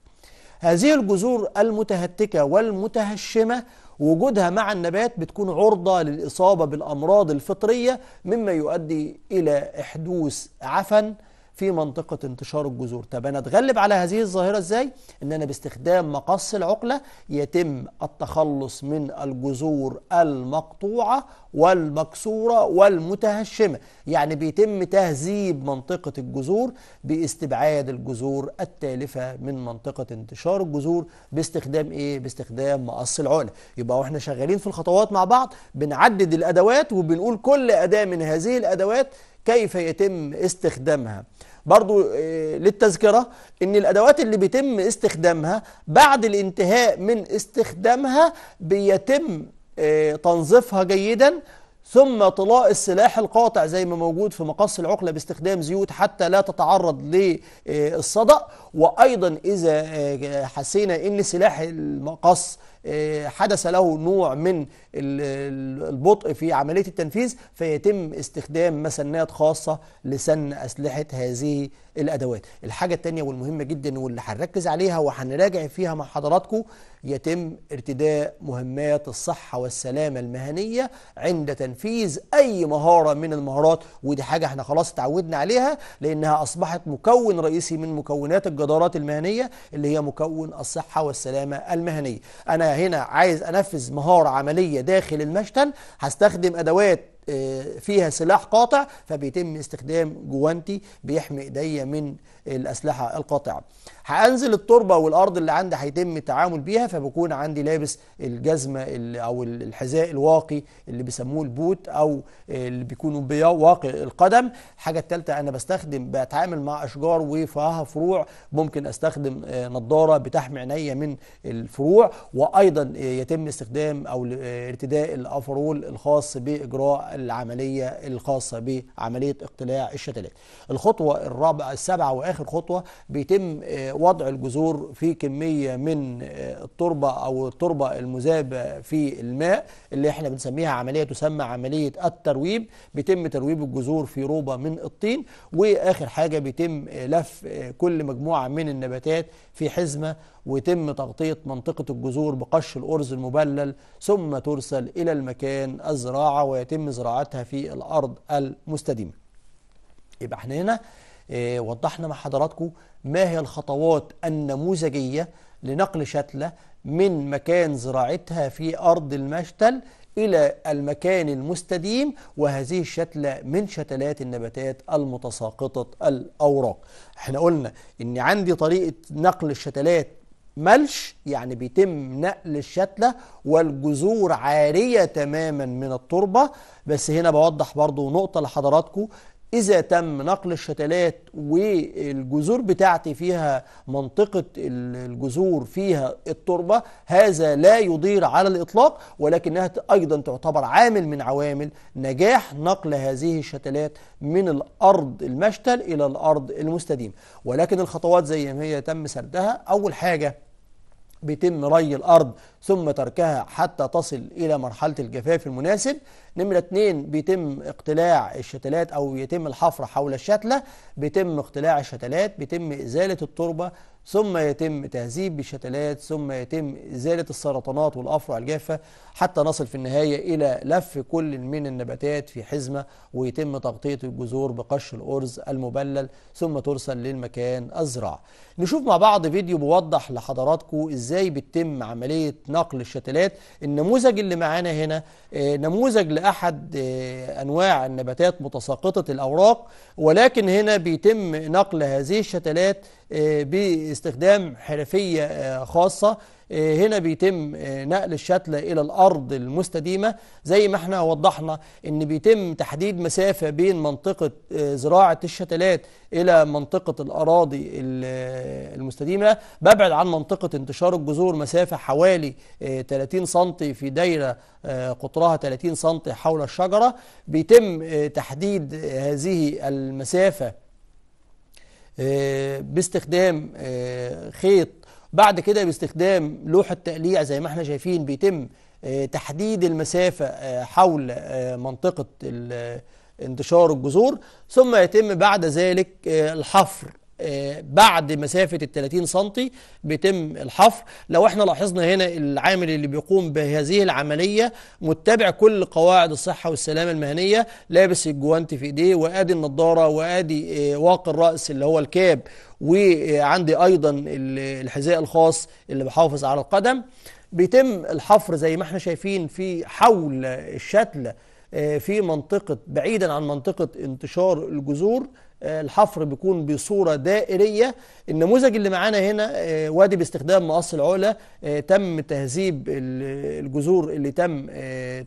هذه الجذور المتهتكة والمتهشمة وجودها مع النبات بتكون عرضة للإصابة بالأمراض الفطرية مما يؤدي إلى إحدوث عفن في منطقة انتشار الجذور طب أنا أتغلب على هذه الظاهرة إزاي؟ إن أنا باستخدام مقص العقلة يتم التخلص من الجذور المقطوعة والمكسورة والمتهشمة يعني بيتم تهذيب منطقة الجذور باستبعاد الجذور التالفة من منطقة انتشار الجذور باستخدام إيه؟ باستخدام مقص العقلة يبقى وإحنا شغالين في الخطوات مع بعض بنعدد الأدوات وبنقول كل أداة من هذه الأدوات كيف يتم استخدامها برضو آه، للتذكرة ان الادوات اللي بيتم استخدامها بعد الانتهاء من استخدامها بيتم آه، تنظيفها جيدا ثم طلاء السلاح القاطع زي ما موجود في مقص العقلة باستخدام زيوت حتى لا تتعرض للصدأ وأيضا إذا آه، حسينا أن سلاح المقص آه، حدث له نوع من البطء في عملية التنفيذ فيتم استخدام مسنات خاصة لسن أسلحة هذه الأدوات الحاجة الثانية والمهمة جدا واللي هنركز عليها وهنراجع فيها مع حضراتكم يتم ارتداء مهمات الصحة والسلامة المهنية عند تنفيذ أي مهارة من المهارات ودي حاجة احنا خلاص اتعودنا عليها لأنها أصبحت مكون رئيسي من مكونات الجدارات المهنية اللي هي مكون الصحة والسلامة المهنية أنا هنا عايز أنفذ مهارة عملية داخل المشتل هستخدم أدوات آه، فيها سلاح قاطع فبيتم استخدام جوانتي بيحمي ايديا من الاسلحه القاطعه هنزل التربه والارض اللي عندي هيتم التعامل بيها فبكون عندي لابس الجزمه او الحذاء الواقي اللي بيسموه البوت او اللي بيكونوا واقي القدم الحاجه الثالثه انا بستخدم بتعامل مع اشجار وفيها فروع ممكن استخدم آه، نظاره بتحمي عينيا من الفروع وايضا آه، يتم استخدام او آه، ارتداء الافرول الخاص باجراء العمليه الخاصه بعمليه اقتلاع الشتلات الخطوه الرابعه السابعه واخر اخر خطوه بيتم آه، وضع الجذور في كميه من آه، التربه او التربه المذابه في الماء اللي احنا بنسميها عمليه تسمى عمليه الترويب بيتم ترويب الجذور في روبه من الطين واخر حاجه بيتم آه، لف كل مجموعه من النباتات في حزمه ويتم تغطيه منطقه الجذور بقش الارز المبلل ثم ترسل الى المكان الزراعه ويتم زراعتها في الارض المستديمه يبقى احنا هنا إيه، وضحنا مع حضراتكم ما هي الخطوات النموذجية لنقل شتلة من مكان زراعتها في أرض المشتل إلى المكان المستديم وهذه الشتلة من شتلات النباتات المتساقطة الأوراق احنا قلنا ان عندي طريقة نقل الشتلات ملش يعني بيتم نقل الشتلة والجذور عارية تماما من التربة بس هنا بوضح برضو نقطة لحضراتكم إذا تم نقل الشتلات والجذور بتاعتي فيها منطقة الجذور فيها التربة هذا لا يضير على الإطلاق ولكنها أيضا تعتبر عامل من عوامل نجاح نقل هذه الشتلات من الأرض المشتل إلى الأرض المستديم ولكن الخطوات زي ما هي تم سردها أول حاجة بيتم ري الأرض ثم تركها حتى تصل إلى مرحلة الجفاف المناسب نمرة اتنين بيتم اقتلاع الشتلات أو يتم الحفر حول الشتلة بيتم اقتلاع الشتلات بيتم إزالة التربة ثم يتم تهذيب الشتلات ثم يتم إزالة السرطانات والأفرع الجافة حتى نصل في النهاية إلى لف كل من النباتات في حزمة ويتم تغطية الجذور بقش الأرز المبلل ثم ترسل للمكان الزراعي نشوف مع بعض فيديو بوضح لحضراتكم إزاي بتتم عملية نقل الشتلات النموذج اللي معانا هنا آه، نموذج لأحد آه، أنواع النباتات متساقطة الأوراق ولكن هنا بيتم نقل هذه الشتلات آه، باستخدام حرفية خاصة آه، هنا بيتم آه، نقل الشتلة إلى الأرض المستديمة زي ما احنا وضحنا إن بيتم تحديد مسافة بين منطقة آه، زراعة الشتلات إلى منطقة الأراضي المستديمة ببعد عن منطقة انتشار الجذور مسافة حوالي 30 سم في دايرة قطرها 30 سم حول الشجرة بيتم تحديد هذه المسافة باستخدام خيط بعد كده باستخدام لوح التقليع زي ما احنا شايفين بيتم آه، تحديد المسافة آه، حول آه، منطقة انتشار الجذور ثم يتم بعد ذلك الحفر بعد مسافة ال 30 سم بيتم الحفر لو احنا لاحظنا هنا العامل اللي بيقوم بهذه العملية متبع كل قواعد الصحة والسلامة المهنية لابس الجوانت في ايديه وادي النضارة وادي آه، واقي الرأس اللي هو الكاب وعندي ايضا الحذاء الخاص اللي بحافظ على القدم بيتم الحفر زي ما احنا شايفين في حول الشتلة آه، في منطقة بعيدا عن منطقة انتشار الجذور آه، الحفر بيكون بصورة دائرية النموذج اللي معانا هنا آه، وادي باستخدام مقص العلا تم تهذيب الجذور اللي تم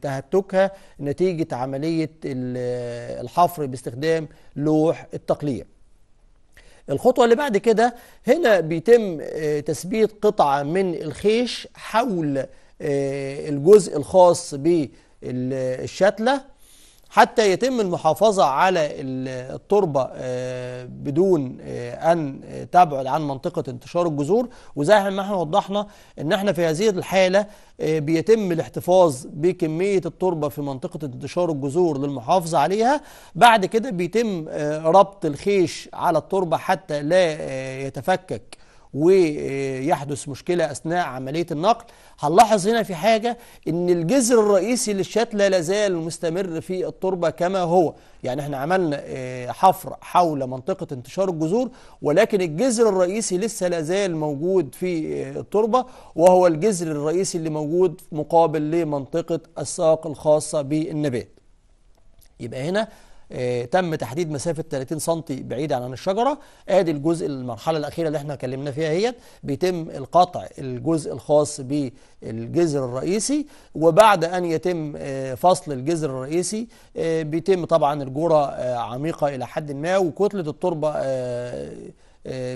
تهتكها نتيجة عملية الحفر باستخدام لوح التقليع الخطوة اللي بعد كده هنا بيتم تثبيت قطعة من الخيش حول الجزء الخاص بالجذور الشتلة حتى يتم المحافظة على التربة آه، بدون آه، أن تبعد عن منطقة انتشار الجذور وزي ما احنا وضحنا أن احنا في هذه الحالة آه، بيتم الاحتفاظ بكمية التربة في منطقة انتشار الجذور للمحافظة عليها بعد كده بيتم ربط الخيش على التربة حتى لا يتفكك ويحدث مشكلة أثناء عملية النقل هنلاحظ هنا في حاجة أن الجذر الرئيسي للشتلة لازال مستمر في التربة كما هو يعني احنا عملنا آه، حفر حول منطقة انتشار الجذور ولكن الجذر الرئيسي لسه لازال موجود في آه، التربة وهو الجذر الرئيسي اللي موجود مقابل لمنطقة الساق الخاصة بالنبات يبقى هنا آه، تم تحديد مسافه 30 سم بعيد عن الشجره ادي الجزء المرحله الاخيره اللي احنا اتكلمنا فيها اهيت بيتم القطع الجزء الخاص بالجذر الرئيسي وبعد ان يتم آه، فصل الجذر الرئيسي آه، بيتم طبعا الجوره عميقه الى حد ما وكتله التربه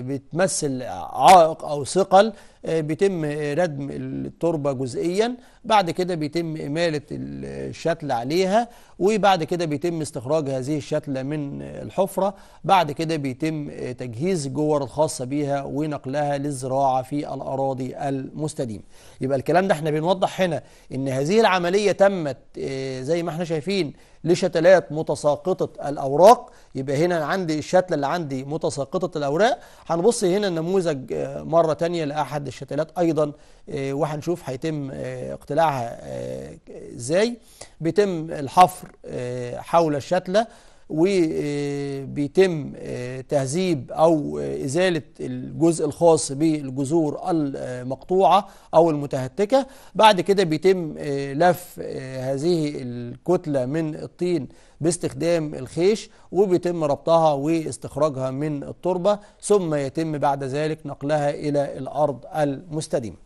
بتمثل عائق او ثقل آه، بيتم ردم التربة جزئيا بعد كده بيتم إمالة الشتل عليها وبعد كده بيتم استخراج هذه الشتلة من الحفرة بعد كده بيتم تجهيز الجور الخاصة بيها ونقلها للزراعة في الأراضي المستديمة يبقى الكلام ده احنا بنوضح هنا ان هذه العملية تمت آه، زي ما احنا شايفين لشتلات متساقطة الأوراق يبقى هنا عندي الشتلة اللي عندي متساقطة الأوراق هنبص هنا النموذج آه، مرة تانية لأحد الشتلات ايضا آه، وهنشوف هيتم آه، اقتلاعها آه، ازاي بيتم الحفر حول الشتله وبيتم تهذيب او ازاله الجزء الخاص بالجذور المقطوعه او المتهتكه بعد كده بيتم لف هذه الكتله من الطين باستخدام الخيش وبيتم ربطها واستخراجها من التربة ثم يتم بعد ذلك نقلها إلى الأرض المستديمة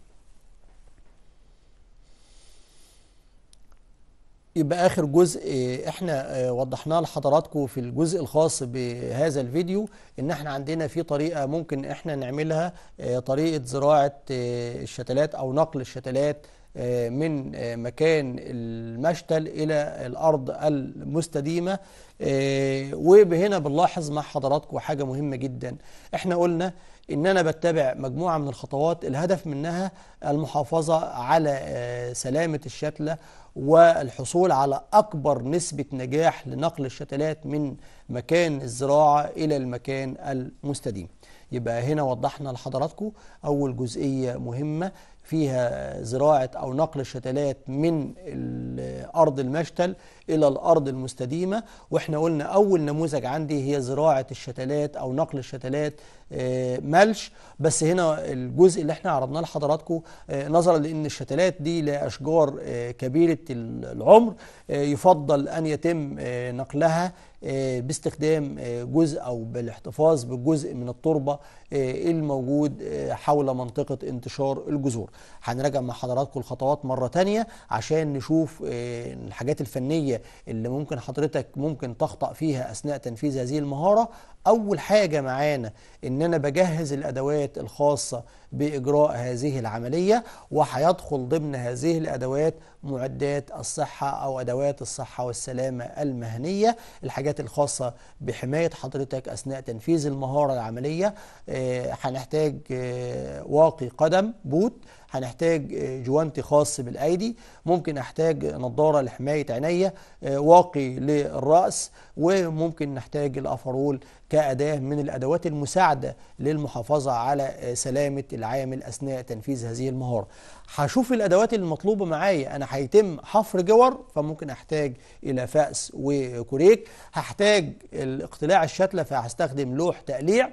يبقى آخر جزء آه، احنا آه، وضحناه لحضراتكم في الجزء الخاص بهذا الفيديو ان احنا عندنا في طريقة ممكن احنا نعملها آه، طريقة زراعة الشتلات او نقل الشتلات آه، من آه، مكان المشتل إلى الأرض المستديمة آه، وبهنا بنلاحظ مع حضراتكم حاجة مهمة جدا احنا قلنا ان انا بتبع مجموعه من الخطوات الهدف منها المحافظه على سلامه الشتله والحصول على اكبر نسبه نجاح لنقل الشتلات من مكان الزراعه الى المكان المستديم يبقى هنا وضحنا لحضراتكم أول جزئية مهمة فيها زراعة أو نقل الشتلات من الارض المشتل إلى الأرض المستديمة وإحنا قلنا أول نموذج عندي هي زراعة الشتلات أو نقل الشتلات آه، ملش بس هنا الجزء اللي احنا عرضناه لحضراتكم آه، نظرا لأن الشتلات دي لأشجار آه، كبيرة العمر يفضل أن يتم نقلها آه، باستخدام آه، جزء أو بالاحتفاظ بجزء من التربة آه، الموجود حول منطقة انتشار الجذور هنراجع مع حضراتكم الخطوات مرة تانية عشان نشوف الحاجات الفنية اللي ممكن حضرتك ممكن تخطأ فيها أثناء تنفيذ هذه المهارة أول حاجة معانا إن أنا بجهز الأدوات الخاصة بإجراء هذه العملية وهيدخل ضمن هذه الأدوات معدات الصحة أو أدوات الصحة والسلامة المهنية الحاجات الخاصة بحماية حضرتك أثناء تنفيذ المهارة العملية آه، هنحتاج آه، واقي قدم بوت هنحتاج آه، جوانتي خاص بالايدي ممكن احتاج نظاره لحمايه عينيا آه، واقي للراس وممكن نحتاج الافرول كاداه من الادوات المساعده للمحافظه على آه، سلامه العامل اثناء تنفيذ هذه المهاره هشوف الادوات المطلوبه معايا انا هيتم حفر جور فممكن احتاج الى فأس وكوريك هحتاج الاقتلاع الشتله فهستخدم لوح تقليع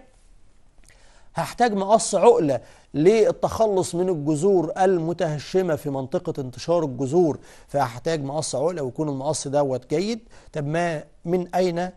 هحتاج مقص عقلة للتخلص من الجذور المتهشمة في منطقة انتشار الجذور فهحتاج مقص عقلة ويكون المقص دوت جيد طب ما من أين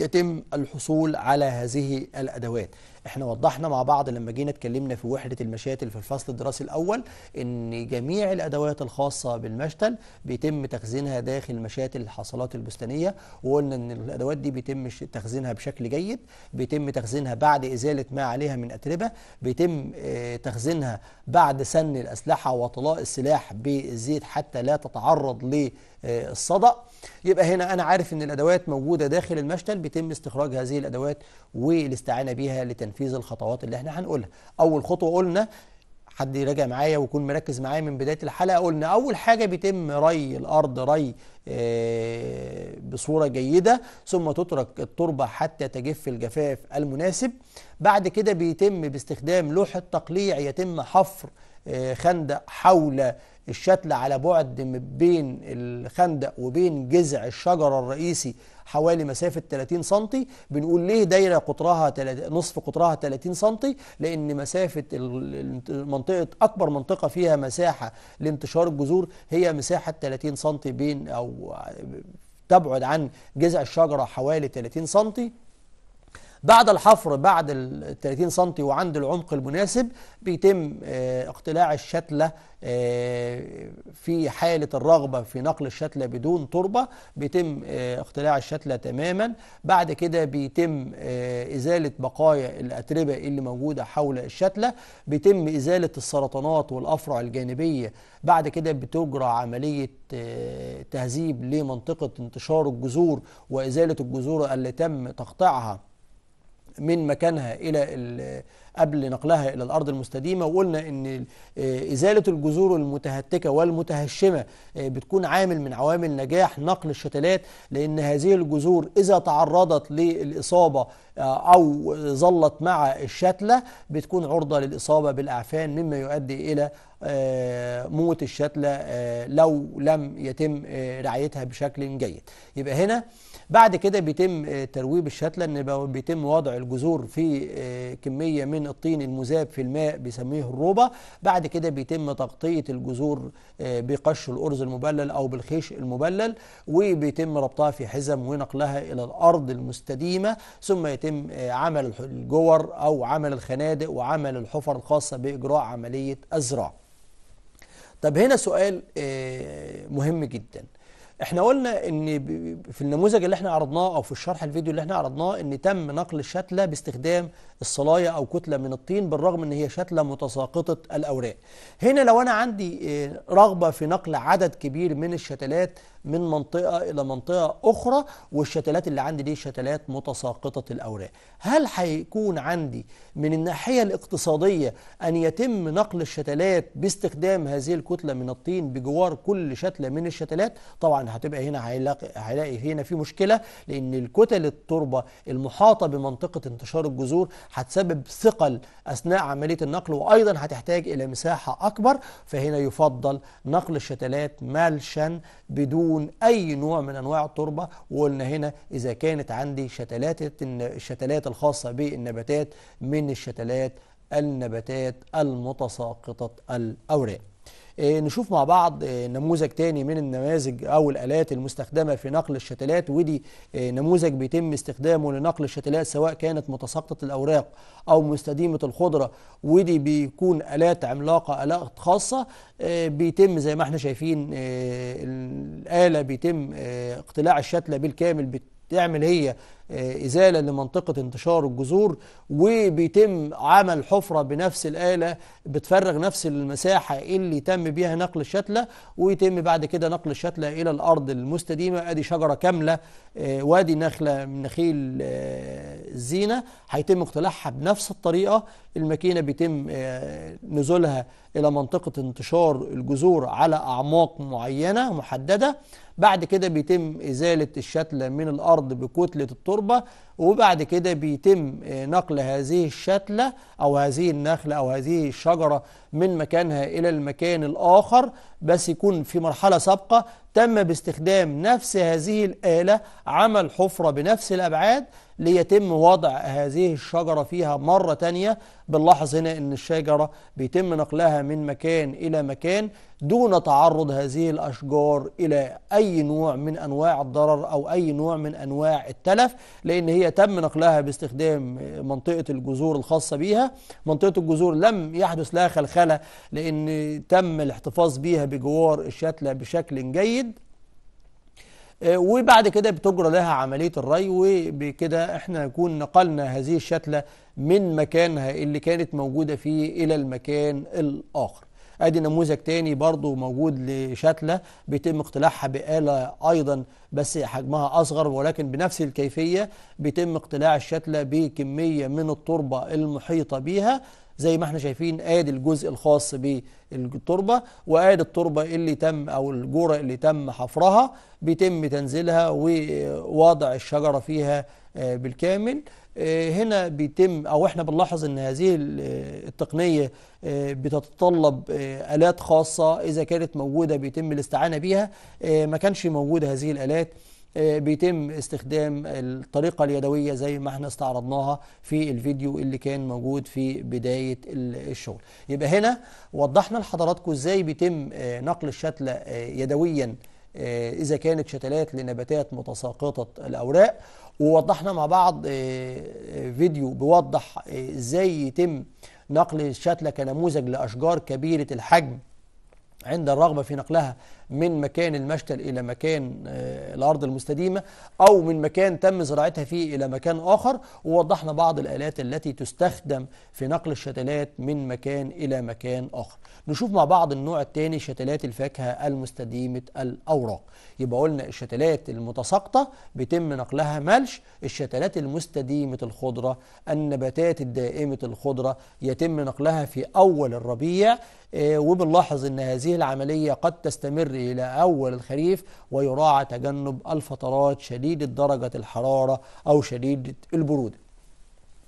يتم الحصول على هذه الادوات احنا وضحنا مع بعض لما جينا اتكلمنا في وحده المشاتل في الفصل الدراسي الاول ان جميع الادوات الخاصه بالمشتل بيتم تخزينها داخل مشاتل الحصلات البستانيه وقلنا ان الادوات دي بيتم تخزينها بشكل جيد بيتم تخزينها بعد ازاله ما عليها من اتربه بيتم آه، تخزينها بعد سن الاسلحه وطلاء السلاح بالزيت حتى لا تتعرض ل آه، الصدأ يبقى هنا أنا عارف أن الأدوات موجودة داخل المشتل بيتم استخراج هذه الأدوات والاستعانة بيها لتنفيذ الخطوات اللي احنا هنقولها أول خطوة قلنا حد يراجع معايا ويكون مركز معايا من بدايه الحلقه قلنا اول حاجه بيتم ري الارض ري آه، بصوره جيده ثم تترك التربه حتى تجف الجفاف المناسب بعد كده بيتم باستخدام لوح التقليع يتم حفر خندق حول الشتل على بعد بين الخندق وبين جذع الشجرة الرئيسي حوالي مسافة 30 سنتي بنقول ليه دايرة قطرها نصف قطرها 30 سنتي لأن مسافة منطقة أكبر منطقة فيها مساحة لانتشار الجذور هي مساحة 30 سنتي بين أو تبعد عن جذع الشجرة حوالي 30 سنتي بعد الحفر بعد ال 30 سم وعند العمق المناسب بيتم آه، اقتلاع الشتلة آه، في حالة الرغبة في نقل الشتلة بدون تربة بيتم آه، اقتلاع الشتلة تماما بعد كده بيتم إزالة بقايا الأتربة اللي موجودة حول الشتلة بيتم إزالة السرطانات والأفرع الجانبية بعد كده بتجرى عملية تهذيب لمنطقة انتشار الجذور وإزالة الجذور اللي تم تقطيعها من مكانها إلى قبل نقلها إلى الأرض المستديمة وقلنا أن إزالة الجذور المتهتكة والمتهشمة آه، بتكون عامل من عوامل نجاح نقل الشتلات لأن هذه الجذور إذا تعرضت للإصابة آه، أو ظلت مع الشتلة بتكون عرضة للإصابة بالأعفان مما يؤدي إلى آه، موت الشتلة لو لم يتم رعايتها بشكل جيد يبقى هنا بعد كده بيتم آه، ترويب الشتلة ان بيتم وضع الجذور في آه، كمية من الطين المذاب في الماء بيسميه الروبة بعد كده بيتم تغطية الجذور آه، بقش الأرز المبلل أو بالخيش المبلل وبيتم ربطها في حزم ونقلها إلى الأرض المستديمة ثم يتم عمل الجور أو عمل الخنادق وعمل الحفر الخاصة بإجراء عملية الزراعة طب هنا سؤال مهم جدا احنا قلنا ان في النموذج اللي احنا عرضناه او في الشرح الفيديو اللي احنا عرضناه ان تم نقل الشتلة باستخدام الصلايه او كتله من الطين بالرغم ان هي شتله متساقطه الاوراق هنا لو انا عندي آه، رغبه في نقل عدد كبير من الشتلات من منطقه الى منطقه اخرى والشتلات اللي عندي دي شتلات متساقطه الاوراق هل هيكون عندي من الناحيه الاقتصاديه ان يتم نقل الشتلات باستخدام هذه الكتله من الطين بجوار كل شتله من الشتلات طبعا هتبقى هنا هيلاقي هنا في مشكله لان الكتل التربه المحاطه بمنطقه انتشار الجذور هتسبب ثقل أثناء عملية النقل وأيضا هتحتاج إلى مساحة أكبر فهنا يفضل نقل الشتلات مالشا بدون أي نوع من أنواع التربة وقلنا هنا إذا كانت عندي شتلات الشتلات الخاصة بالنباتات من الشتلات النباتات المتساقطة الأوراق إيه، نشوف مع بعض إيه، نموذج تاني من النماذج أو الآلات المستخدمة في نقل الشتلات ودي إيه، نموذج بيتم استخدامه لنقل الشتلات سواء كانت متساقطة الأوراق أو مستديمة الخضرة ودي بيكون آلات عملاقة آلات خاصة بيتم زي ما احنا شايفين الآلة بيتم اقتلاع الشتلة بالكامل بتعمل هي آه، إزالة لمنطقة انتشار الجذور وبيتم عمل حفرة بنفس الآلة بتفرغ نفس المساحة اللي تم بيها نقل الشتلة ويتم بعد كده نقل الشتلة إلى الأرض المستديمة أدي شجرة كاملة آه، وادي نخلة من نخيل الزينة آه، هيتم اقتلاعها بنفس الطريقة الماكينة بيتم نزولها إلى منطقة انتشار الجذور على أعماق معينة محددة بعد كده بيتم إزالة الشتلة من الأرض بكتلة الطرق التربة وبعد كده بيتم آه، نقل هذه الشتلة أو هذه النخلة أو هذه الشجرة من مكانها إلى المكان الآخر بس يكون في مرحلة سابقة تم باستخدام نفس هذه الآلة عمل حفرة بنفس الأبعاد ليتم وضع هذه الشجرة فيها مرة تانية بنلاحظ هنا أن الشجرة بيتم نقلها من مكان إلى مكان دون تعرض هذه الأشجار إلى أي نوع من أنواع الضرر أو أي نوع من أنواع التلف لأن هي تم نقلها باستخدام منطقة الجذور الخاصة بها منطقة الجذور لم يحدث لها خلخلة لأن تم الاحتفاظ بها بجوار الشتلة بشكل جيد آه، وبعد كده بتجرى لها عملية الري وبكده احنا نكون نقلنا هذه الشتلة من مكانها اللي كانت موجودة فيه إلى المكان الآخر ادي نموذج تاني برضو موجود لشتلة بيتم اقتلاعها بآلة ايضا بس حجمها اصغر ولكن بنفس الكيفية بيتم اقتلاع الشتلة بكمية من التربة المحيطة بيها زي ما احنا شايفين ادي الجزء الخاص بالتربه وادي التربه اللي تم او الجوره اللي تم حفرها بيتم تنزيلها ووضع الشجره فيها آه، بالكامل آه، هنا بيتم أو إحنا بنلاحظ أن هذه آه، التقنية بتتطلب آلات خاصة إذا كانت موجودة بيتم الاستعانة بيها ما كانش موجودة هذه الآلات بيتم استخدام الطريقة اليدوية زي ما احنا استعرضناها في الفيديو اللي كان موجود في بداية الشغل يبقى هنا وضحنا لحضراتكم ازاي بيتم نقل الشتلة يدويا إذا كانت شتلات لنباتات متساقطة الأوراق ووضحنا مع بعض آه، آه، فيديو بيوضح آه، ازاي يتم نقل الشتلة كنموذج لأشجار كبيرة الحجم عند الرغبة في نقلها من مكان المشتل إلى مكان آه، الأرض المستديمة أو من مكان تم زراعتها فيه إلى مكان آخر ووضحنا بعض الآلات التي تستخدم في نقل الشتلات من مكان إلى مكان آخر نشوف مع بعض النوع الثاني شتلات الفاكهة المستديمة الأوراق يبقى قلنا الشتلات المتساقطة بيتم نقلها ملش الشتلات المستديمة الخضرة النباتات الدائمة الخضرة يتم نقلها في أول الربيع آه، وبنلاحظ أن هذه العملية قد تستمر إلى أول الخريف ويراعى تجنب الفترات شديدة درجة الحرارة أو شديدة البرودة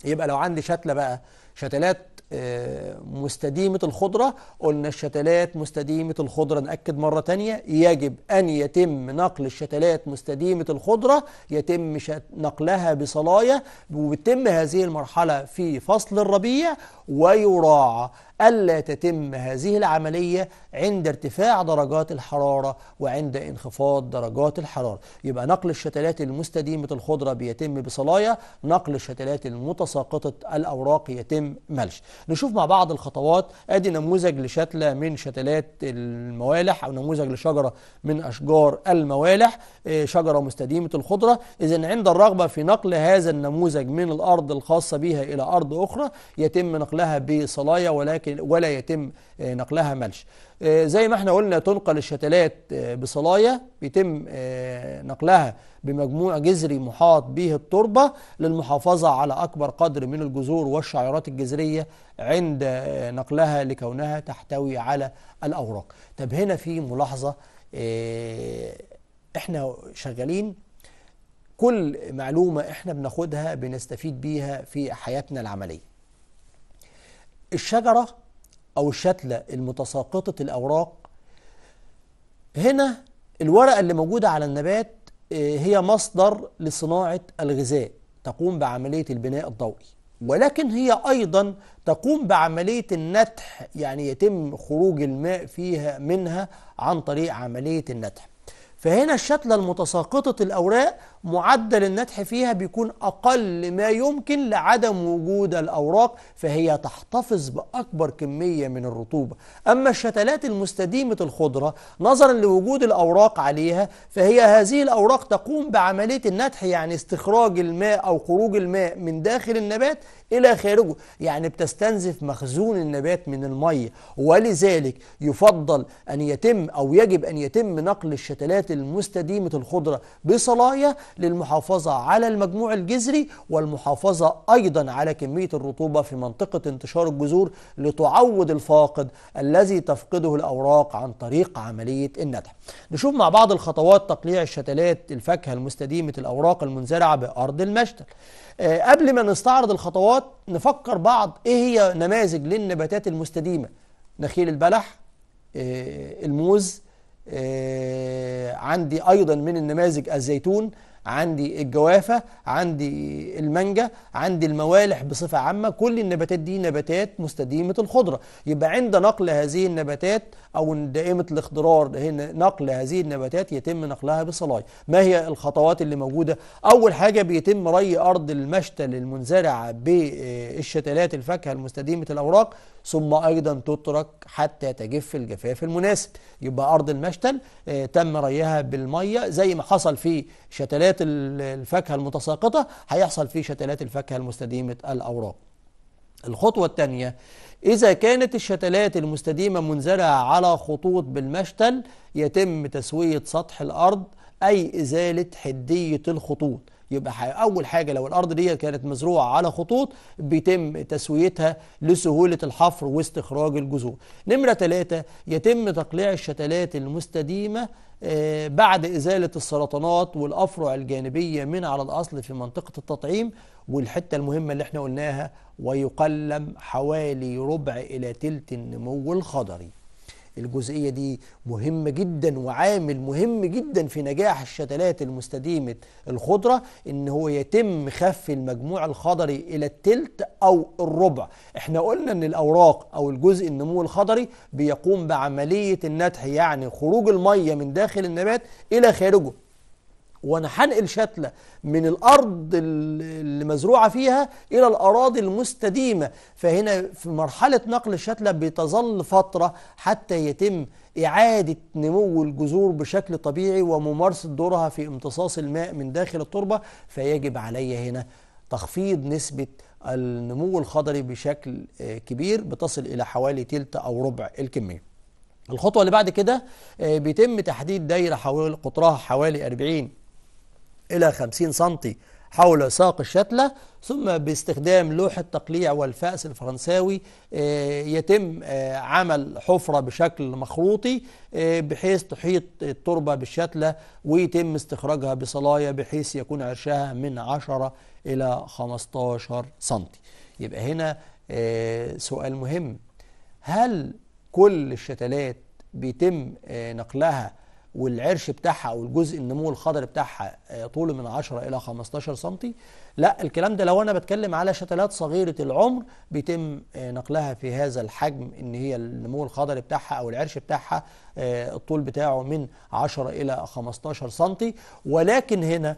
يبقى لو عندي شتلة بقى شتلات آه، مستديمة الخضرة قلنا الشتلات مستديمة الخضرة نأكد مرة تانية يجب أن يتم نقل الشتلات مستديمة الخضرة يتم نقلها بصلاية وبتم هذه المرحلة في فصل الربيع ويراعى ألا تتم هذه العملية عند ارتفاع درجات الحرارة وعند انخفاض درجات الحرارة يبقى نقل الشتلات المستديمة الخضرة بيتم بصلاية نقل الشتلات المتساقطة الأوراق يتم ملش نشوف مع بعض الخطوات أدي نموذج لشتلة من شتلات الموالح أو نموذج لشجرة من أشجار الموالح آه، شجرة مستديمة الخضرة إذا عند الرغبة في نقل هذا النموذج من الأرض الخاصة بها إلى أرض أخرى يتم نقلها بصلاية ولكن ولا يتم آه، نقلها ملش آه، زي ما احنا قلنا تنقل الشتلات آه، بصلاية بيتم نقلها بمجموع جذري محاط به التربة للمحافظة على أكبر قدر من الجذور والشعيرات الجذرية عند نقلها لكونها تحتوي على الأوراق طب هنا في ملاحظة احنا شغالين كل معلومة احنا بناخدها بنستفيد بيها في حياتنا العملية الشجرة أو الشتلة المتساقطة الأوراق هنا الورقة اللي موجودة على النبات آه، هي مصدر لصناعة الغذاء تقوم بعملية البناء الضوئي ولكن هي أيضا تقوم بعملية النتح يعني يتم خروج الماء فيها منها عن طريق عملية النتح فهنا الشتلة المتساقطة الأوراق معدل النتح فيها بيكون أقل ما يمكن لعدم وجود الأوراق فهي تحتفظ بأكبر كمية من الرطوبة أما الشتلات المستديمة الخضرة نظرا لوجود الأوراق عليها فهي هذه الأوراق تقوم بعملية النتح يعني استخراج الماء أو خروج الماء من داخل النبات إلى خارجه يعني بتستنزف مخزون النبات من المية ولذلك يفضل أن يتم أو يجب أن يتم نقل الشتلات المستديمة الخضرة بصلاية للمحافظة على المجموع الجذري والمحافظة أيضا على كمية الرطوبة في منطقة انتشار الجذور لتعوض الفاقد الذي تفقده الأوراق عن طريق عملية الندى نشوف مع بعض الخطوات تقليع الشتلات الفاكهة المستديمة الأوراق المنزرعة بأرض المشتل آه، قبل ما نستعرض الخطوات نفكر بعض إيه هي نماذج للنباتات المستديمة نخيل البلح آه، الموز آه، عندي أيضا من النماذج الزيتون عندي الجوافة عندي المانجا عندي الموالح بصفة عامة كل النباتات دي نباتات مستديمة الخضرة يبقى عند نقل هذه النباتات أو دائمة الاخضرار نقل هذه النباتات يتم نقلها بصلاي ما هي الخطوات اللي موجودة أول حاجة بيتم ري أرض المشتل المنزرعة بالشتلات الفاكهة المستديمة الأوراق ثم أيضا تترك حتى تجف الجفاف المناسب يبقى أرض المشتل آه، تم ريها بالمية زي ما حصل في شتلات الفاكهة المتساقطة هيحصل في شتلات الفاكهة المستديمة الأوراق الخطوة الثانية إذا كانت الشتلات المستديمة منزرعة على خطوط بالمشتل يتم تسوية سطح الأرض أي إزالة حدية الخطوط يبقى اول حاجه لو الارض دي كانت مزروعه على خطوط بيتم تسويتها لسهوله الحفر واستخراج الجذور نمره ثلاثة يتم تقليع الشتلات المستديمه آه، بعد إزالة السرطانات والأفرع الجانبية من على الأصل في منطقة التطعيم والحتة المهمة اللي احنا قلناها ويقلم حوالي ربع إلى تلت النمو الخضري الجزئية دي مهمة جدا وعامل مهم جدا في نجاح الشتلات المستديمة الخضرة ان هو يتم خف المجموع الخضري الى التلت او الربع احنا قلنا ان الاوراق او الجزء النمو الخضري بيقوم بعملية النتح يعني خروج المية من داخل النبات الى خارجه وانا هنقل شتلة من الارض اللي مزروعة فيها الى الاراضي المستديمة فهنا في مرحلة نقل الشتلة بتظل فترة حتى يتم إعادة نمو الجذور بشكل طبيعي وممارسة دورها في امتصاص الماء من داخل التربة فيجب علي هنا تخفيض نسبة النمو الخضري بشكل آه، كبير بتصل إلى حوالي تلت أو ربع الكمية الخطوة اللي بعد كده آه، بيتم تحديد دايرة حوالي قطرها حوالي 40 إلى 50 سنتي حول ساق الشتلة ثم باستخدام لوح التقليع والفأس الفرنساوي آه، يتم آه، عمل حفرة بشكل مخروطي آه، بحيث تحيط التربة بالشتلة ويتم استخراجها بصلاية بحيث يكون عرشها من 10 إلى 15 سنتي يبقى هنا سؤال مهم هل كل الشتلات بيتم نقلها والعرش بتاعها او الجزء النمو الخضر بتاعها آه، طوله من 10 الى 15 سم لا الكلام ده لو انا بتكلم على شتلات صغيره العمر بيتم آه، نقلها في هذا الحجم ان هي النمو الخضر بتاعها او العرش بتاعها آه، الطول بتاعه من 10 الى 15 سم ولكن هنا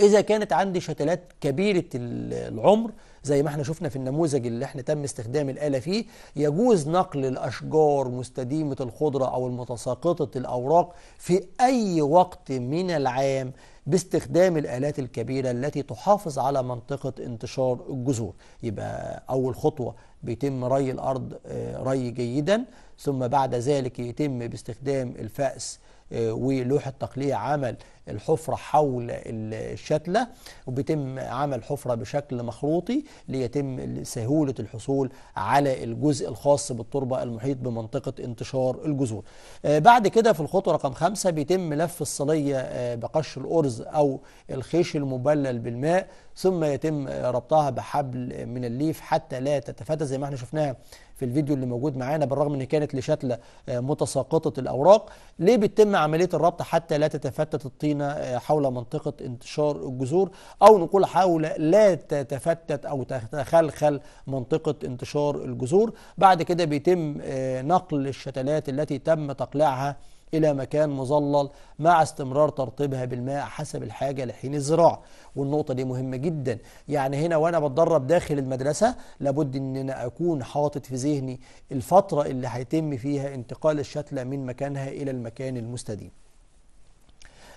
اذا كانت عندي شتلات كبيره العمر زي ما احنا شفنا في النموذج اللي احنا تم استخدام الآلة فيه يجوز نقل الأشجار مستديمة الخضرة أو المتساقطة الأوراق في أي وقت من العام باستخدام الآلات الكبيرة التي تحافظ على منطقة انتشار الجذور يبقى أول خطوة بيتم ري الأرض آه، ري جيدا ثم بعد ذلك يتم باستخدام الفأس ولوحة نقلية عمل الحفرة حول الشتلة وبيتم عمل حفرة بشكل مخروطي ليتم سهولة الحصول على الجزء الخاص بالتربة المحيط بمنطقة انتشار الجذور آه، بعد كده في الخطوة رقم خمسة بيتم لف الصلية آه، بقش الأرز أو الخيش المبلل بالماء ثم يتم ربطها بحبل من الليف حتى لا تتفتت زي ما احنا شفناها في الفيديو اللي موجود معانا بالرغم ان كانت لشتلة آه، متساقطة الأوراق ليه بتتم عملية الربط حتى لا تتفتت الطينة آه، حول منطقة انتشار الجذور أو نقول حول لا تتفتت أو تتخلخل منطقة انتشار الجذور بعد كده بيتم آه، نقل الشتلات التي تم تقليعها إلى مكان مظلل مع استمرار ترطيبها بالماء حسب الحاجة لحين الزراعة والنقطة دي مهمة جدا يعني هنا وأنا بتدرب داخل المدرسة لابد أن أنا أكون حاطط في ذهني الفترة اللي هيتم فيها انتقال الشتلة من مكانها إلى المكان المستديم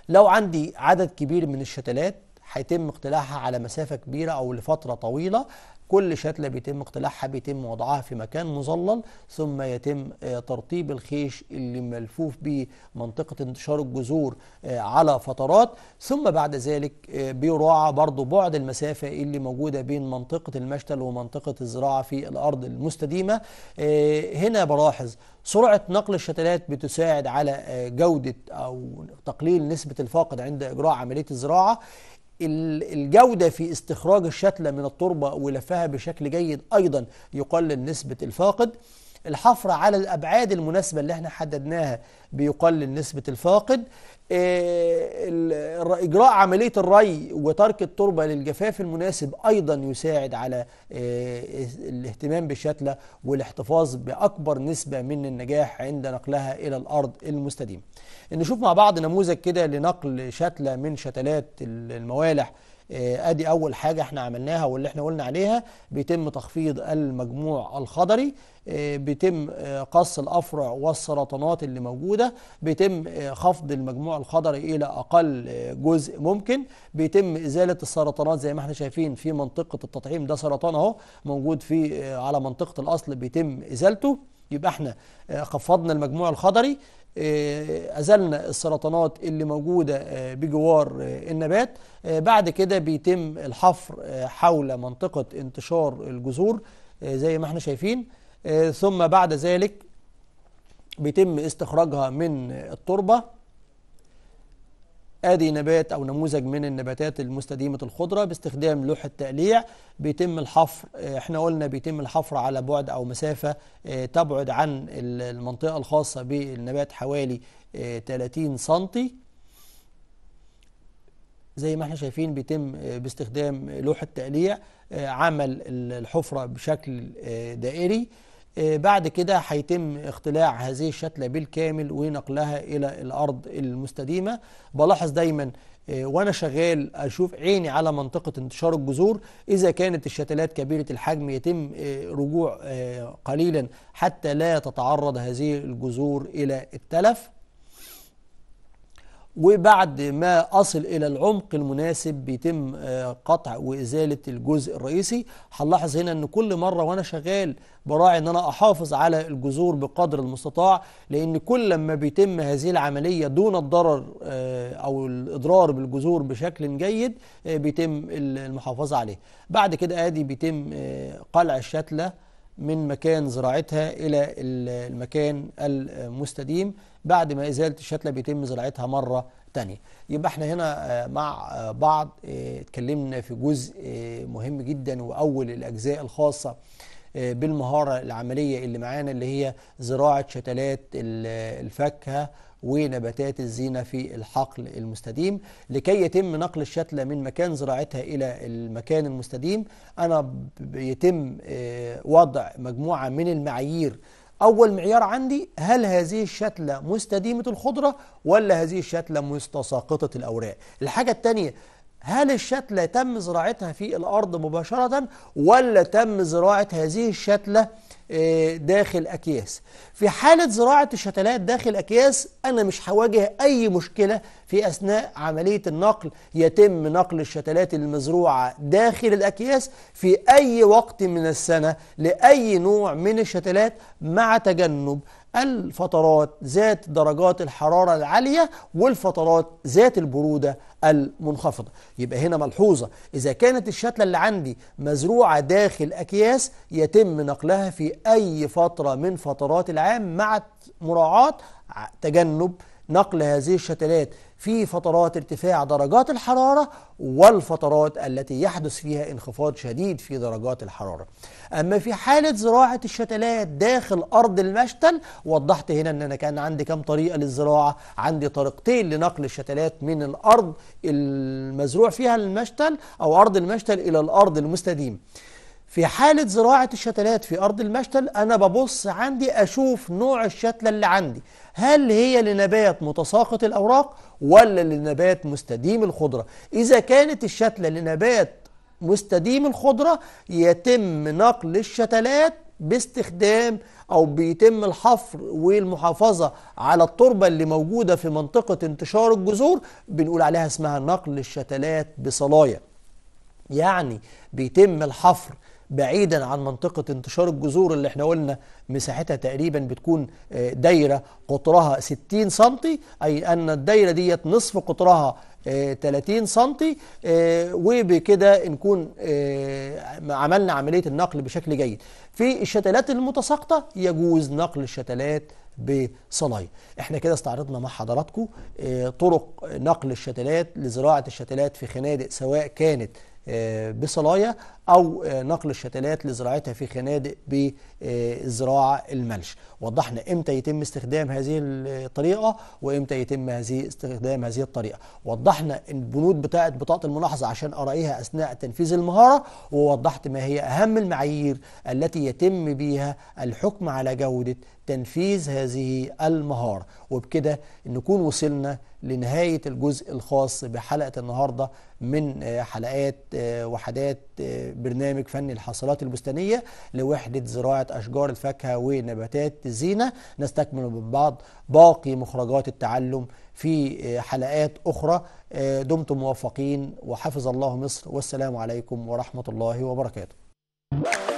لو عندي عدد كبير من الشتلات هيتم اقتلاعها على مسافة كبيرة أو لفترة طويلة كل شتلة بيتم اقتلاعها بيتم وضعها في مكان مظلل ثم يتم آه، ترطيب الخيش اللي ملفوف به منطقة انتشار الجذور آه، على فترات ثم بعد ذلك آه، بيراعى برضو بعد المسافة اللي موجودة بين منطقة المشتل ومنطقة الزراعة في الأرض المستديمة هنا بلاحظ سرعة نقل الشتلات بتساعد على جودة أو تقليل نسبة الفاقد عند إجراء عملية الزراعة الجودة في استخراج الشتلة من التربة ولفها بشكل جيد أيضا يقلل نسبة الفاقد الحفر على الأبعاد المناسبة اللي احنا حددناها بيقلل نسبة الفاقد آه، إجراء عملية الري وترك التربة للجفاف المناسب أيضا يساعد على آه، الاهتمام بالشتلة والاحتفاظ بأكبر نسبة من النجاح عند نقلها إلى الأرض المستديمة نشوف مع بعض نموذج كده لنقل شتلة من شتلات الموالح آه، ادي اول حاجه احنا عملناها واللي احنا قلنا عليها بيتم تخفيض المجموع الخضري آه، بيتم آه، قص الافرع والسرطانات اللي موجوده بيتم خفض المجموع الخضري الى اقل جزء ممكن بيتم ازاله السرطانات زي ما احنا شايفين في منطقه التطعيم ده سرطان اهو موجود في على منطقه الاصل بيتم ازالته يبقى احنا خفضنا المجموع الخضري آه، أزلنا السرطانات اللي موجودة آه، بجوار آه، النبات بعد كده بيتم الحفر حول منطقة انتشار الجذور زي ما احنا شايفين ثم بعد ذلك بيتم استخراجها من التربة ادي نبات او نموذج من النباتات المستديمه الخضره باستخدام لوح التقليع بيتم الحفر آه، احنا قلنا بيتم الحفر على بعد او مسافه آه، تبعد عن المنطقه الخاصه بالنبات حوالي 30 آه، سم زي ما احنا شايفين بيتم باستخدام لوح التقليع عمل الحفرة بشكل دائري آه، بعد كده هيتم اختلاع هذه الشتلة بالكامل ونقلها إلى الأرض المستديمة بلاحظ دايما آه، وانا شغال اشوف عيني على منطقه انتشار الجذور اذا كانت الشتلات كبيره الحجم يتم آه، رجوع قليلا حتى لا تتعرض هذه الجذور الى التلف وبعد ما أصل إلى العمق المناسب بيتم آه، قطع وإزالة الجزء الرئيسي هنلاحظ هنا أن كل مرة وأنا شغال براعي أن أنا أحافظ على الجذور بقدر المستطاع لأن كل ما بيتم هذه العملية دون الضرر آه، أو الإضرار بالجذور بشكل جيد آه، بيتم المحافظة عليه بعد كده آدي بيتم قلع الشتلة من مكان زراعتها إلى المكان المستديم بعد ما إزالة الشتلة بيتم زراعتها مرة تانية يبقى احنا هنا آه، مع آه، بعض آه، اتكلمنا في جزء مهم جدا وأول الأجزاء الخاصة بالمهارة العملية اللي معانا اللي هي زراعة شتلات الفاكهة ونباتات الزينة في الحقل المستديم لكي يتم نقل الشتلة من مكان زراعتها إلى المكان المستديم أنا يتم وضع مجموعة من المعايير أول معيار عندي هل هذه الشتلة مستديمة الخضرة ولا هذه الشتلة مستساقطة الأوراق الحاجة الثانية هل الشتلة تم زراعتها في الأرض مباشرة ولا تم زراعة هذه الشتلة آه، داخل أكياس في حالة زراعة الشتلات داخل أكياس أنا مش هواجه أي مشكلة في أثناء عملية النقل يتم نقل الشتلات المزروعة داخل الأكياس في أي وقت من السنة لأي نوع من الشتلات مع تجنب الفترات ذات درجات الحرارة العالية والفترات ذات البرودة المنخفضة يبقى هنا ملحوظة إذا كانت الشتلة اللي عندي مزروعة داخل أكياس يتم نقلها في أي فترة من فترات العام مع مراعاة تجنب نقل هذه الشتلات في فترات ارتفاع درجات الحرارة والفترات التي يحدث فيها انخفاض شديد في درجات الحرارة أما في حالة زراعة الشتلات داخل أرض المشتل وضحت هنا أن أنا كان عندي كم طريقة للزراعة عندي طريقتين لنقل الشتلات من الأرض المزروع فيها المشتل أو أرض المشتل إلى الأرض المستديم في حالة زراعة الشتلات في أرض المشتل أنا ببص عندي أشوف نوع الشتلة اللي عندي هل هي لنبات متساقط الأوراق ولا لنبات مستديم الخضرة إذا كانت الشتلة لنبات مستديم الخضرة يتم نقل الشتلات باستخدام او بيتم الحفر والمحافظه على التربه اللي موجوده في منطقه انتشار الجذور بنقول عليها اسمها نقل الشتلات بصلايا يعني بيتم الحفر بعيدا عن منطقة انتشار الجذور اللي احنا قلنا مساحتها تقريبا بتكون آه، دايرة قطرها 60 سنتي أي أن الدايرة ديت نصف قطرها 30 آه، سنتي آه، وبكده نكون عملنا عملية النقل بشكل جيد في الشتلات المتساقطة يجوز نقل الشتلات بصلاية احنا كده استعرضنا مع حضراتكم طرق نقل الشتلات لزراعة الشتلات في خنادق سواء كانت آه، بصلايا أو آه، نقل الشتلات لزراعتها في خنادق بزراعة الملش وضحنا إمتى يتم استخدام هذه الطريقة وإمتى يتم هذه استخدام هذه الطريقة وضحنا البنود بتاعة بطاقة الملاحظة عشان ارائها أثناء تنفيذ المهارة ووضحت ما هي أهم المعايير التي يتم بها الحكم على جودة تنفيذ هذه المهارة وبكده نكون وصلنا لنهاية الجزء الخاص بحلقة النهاردة من آه، حلقات آه، وحدات آه، برنامج فني الحاصلات البستانية لوحدة زراعة أشجار الفاكهة ونباتات زينة نستكمل من بعض باقي مخرجات التعلم في حلقات أخرى دمتم موفقين وحفظ الله مصر والسلام عليكم ورحمة الله وبركاته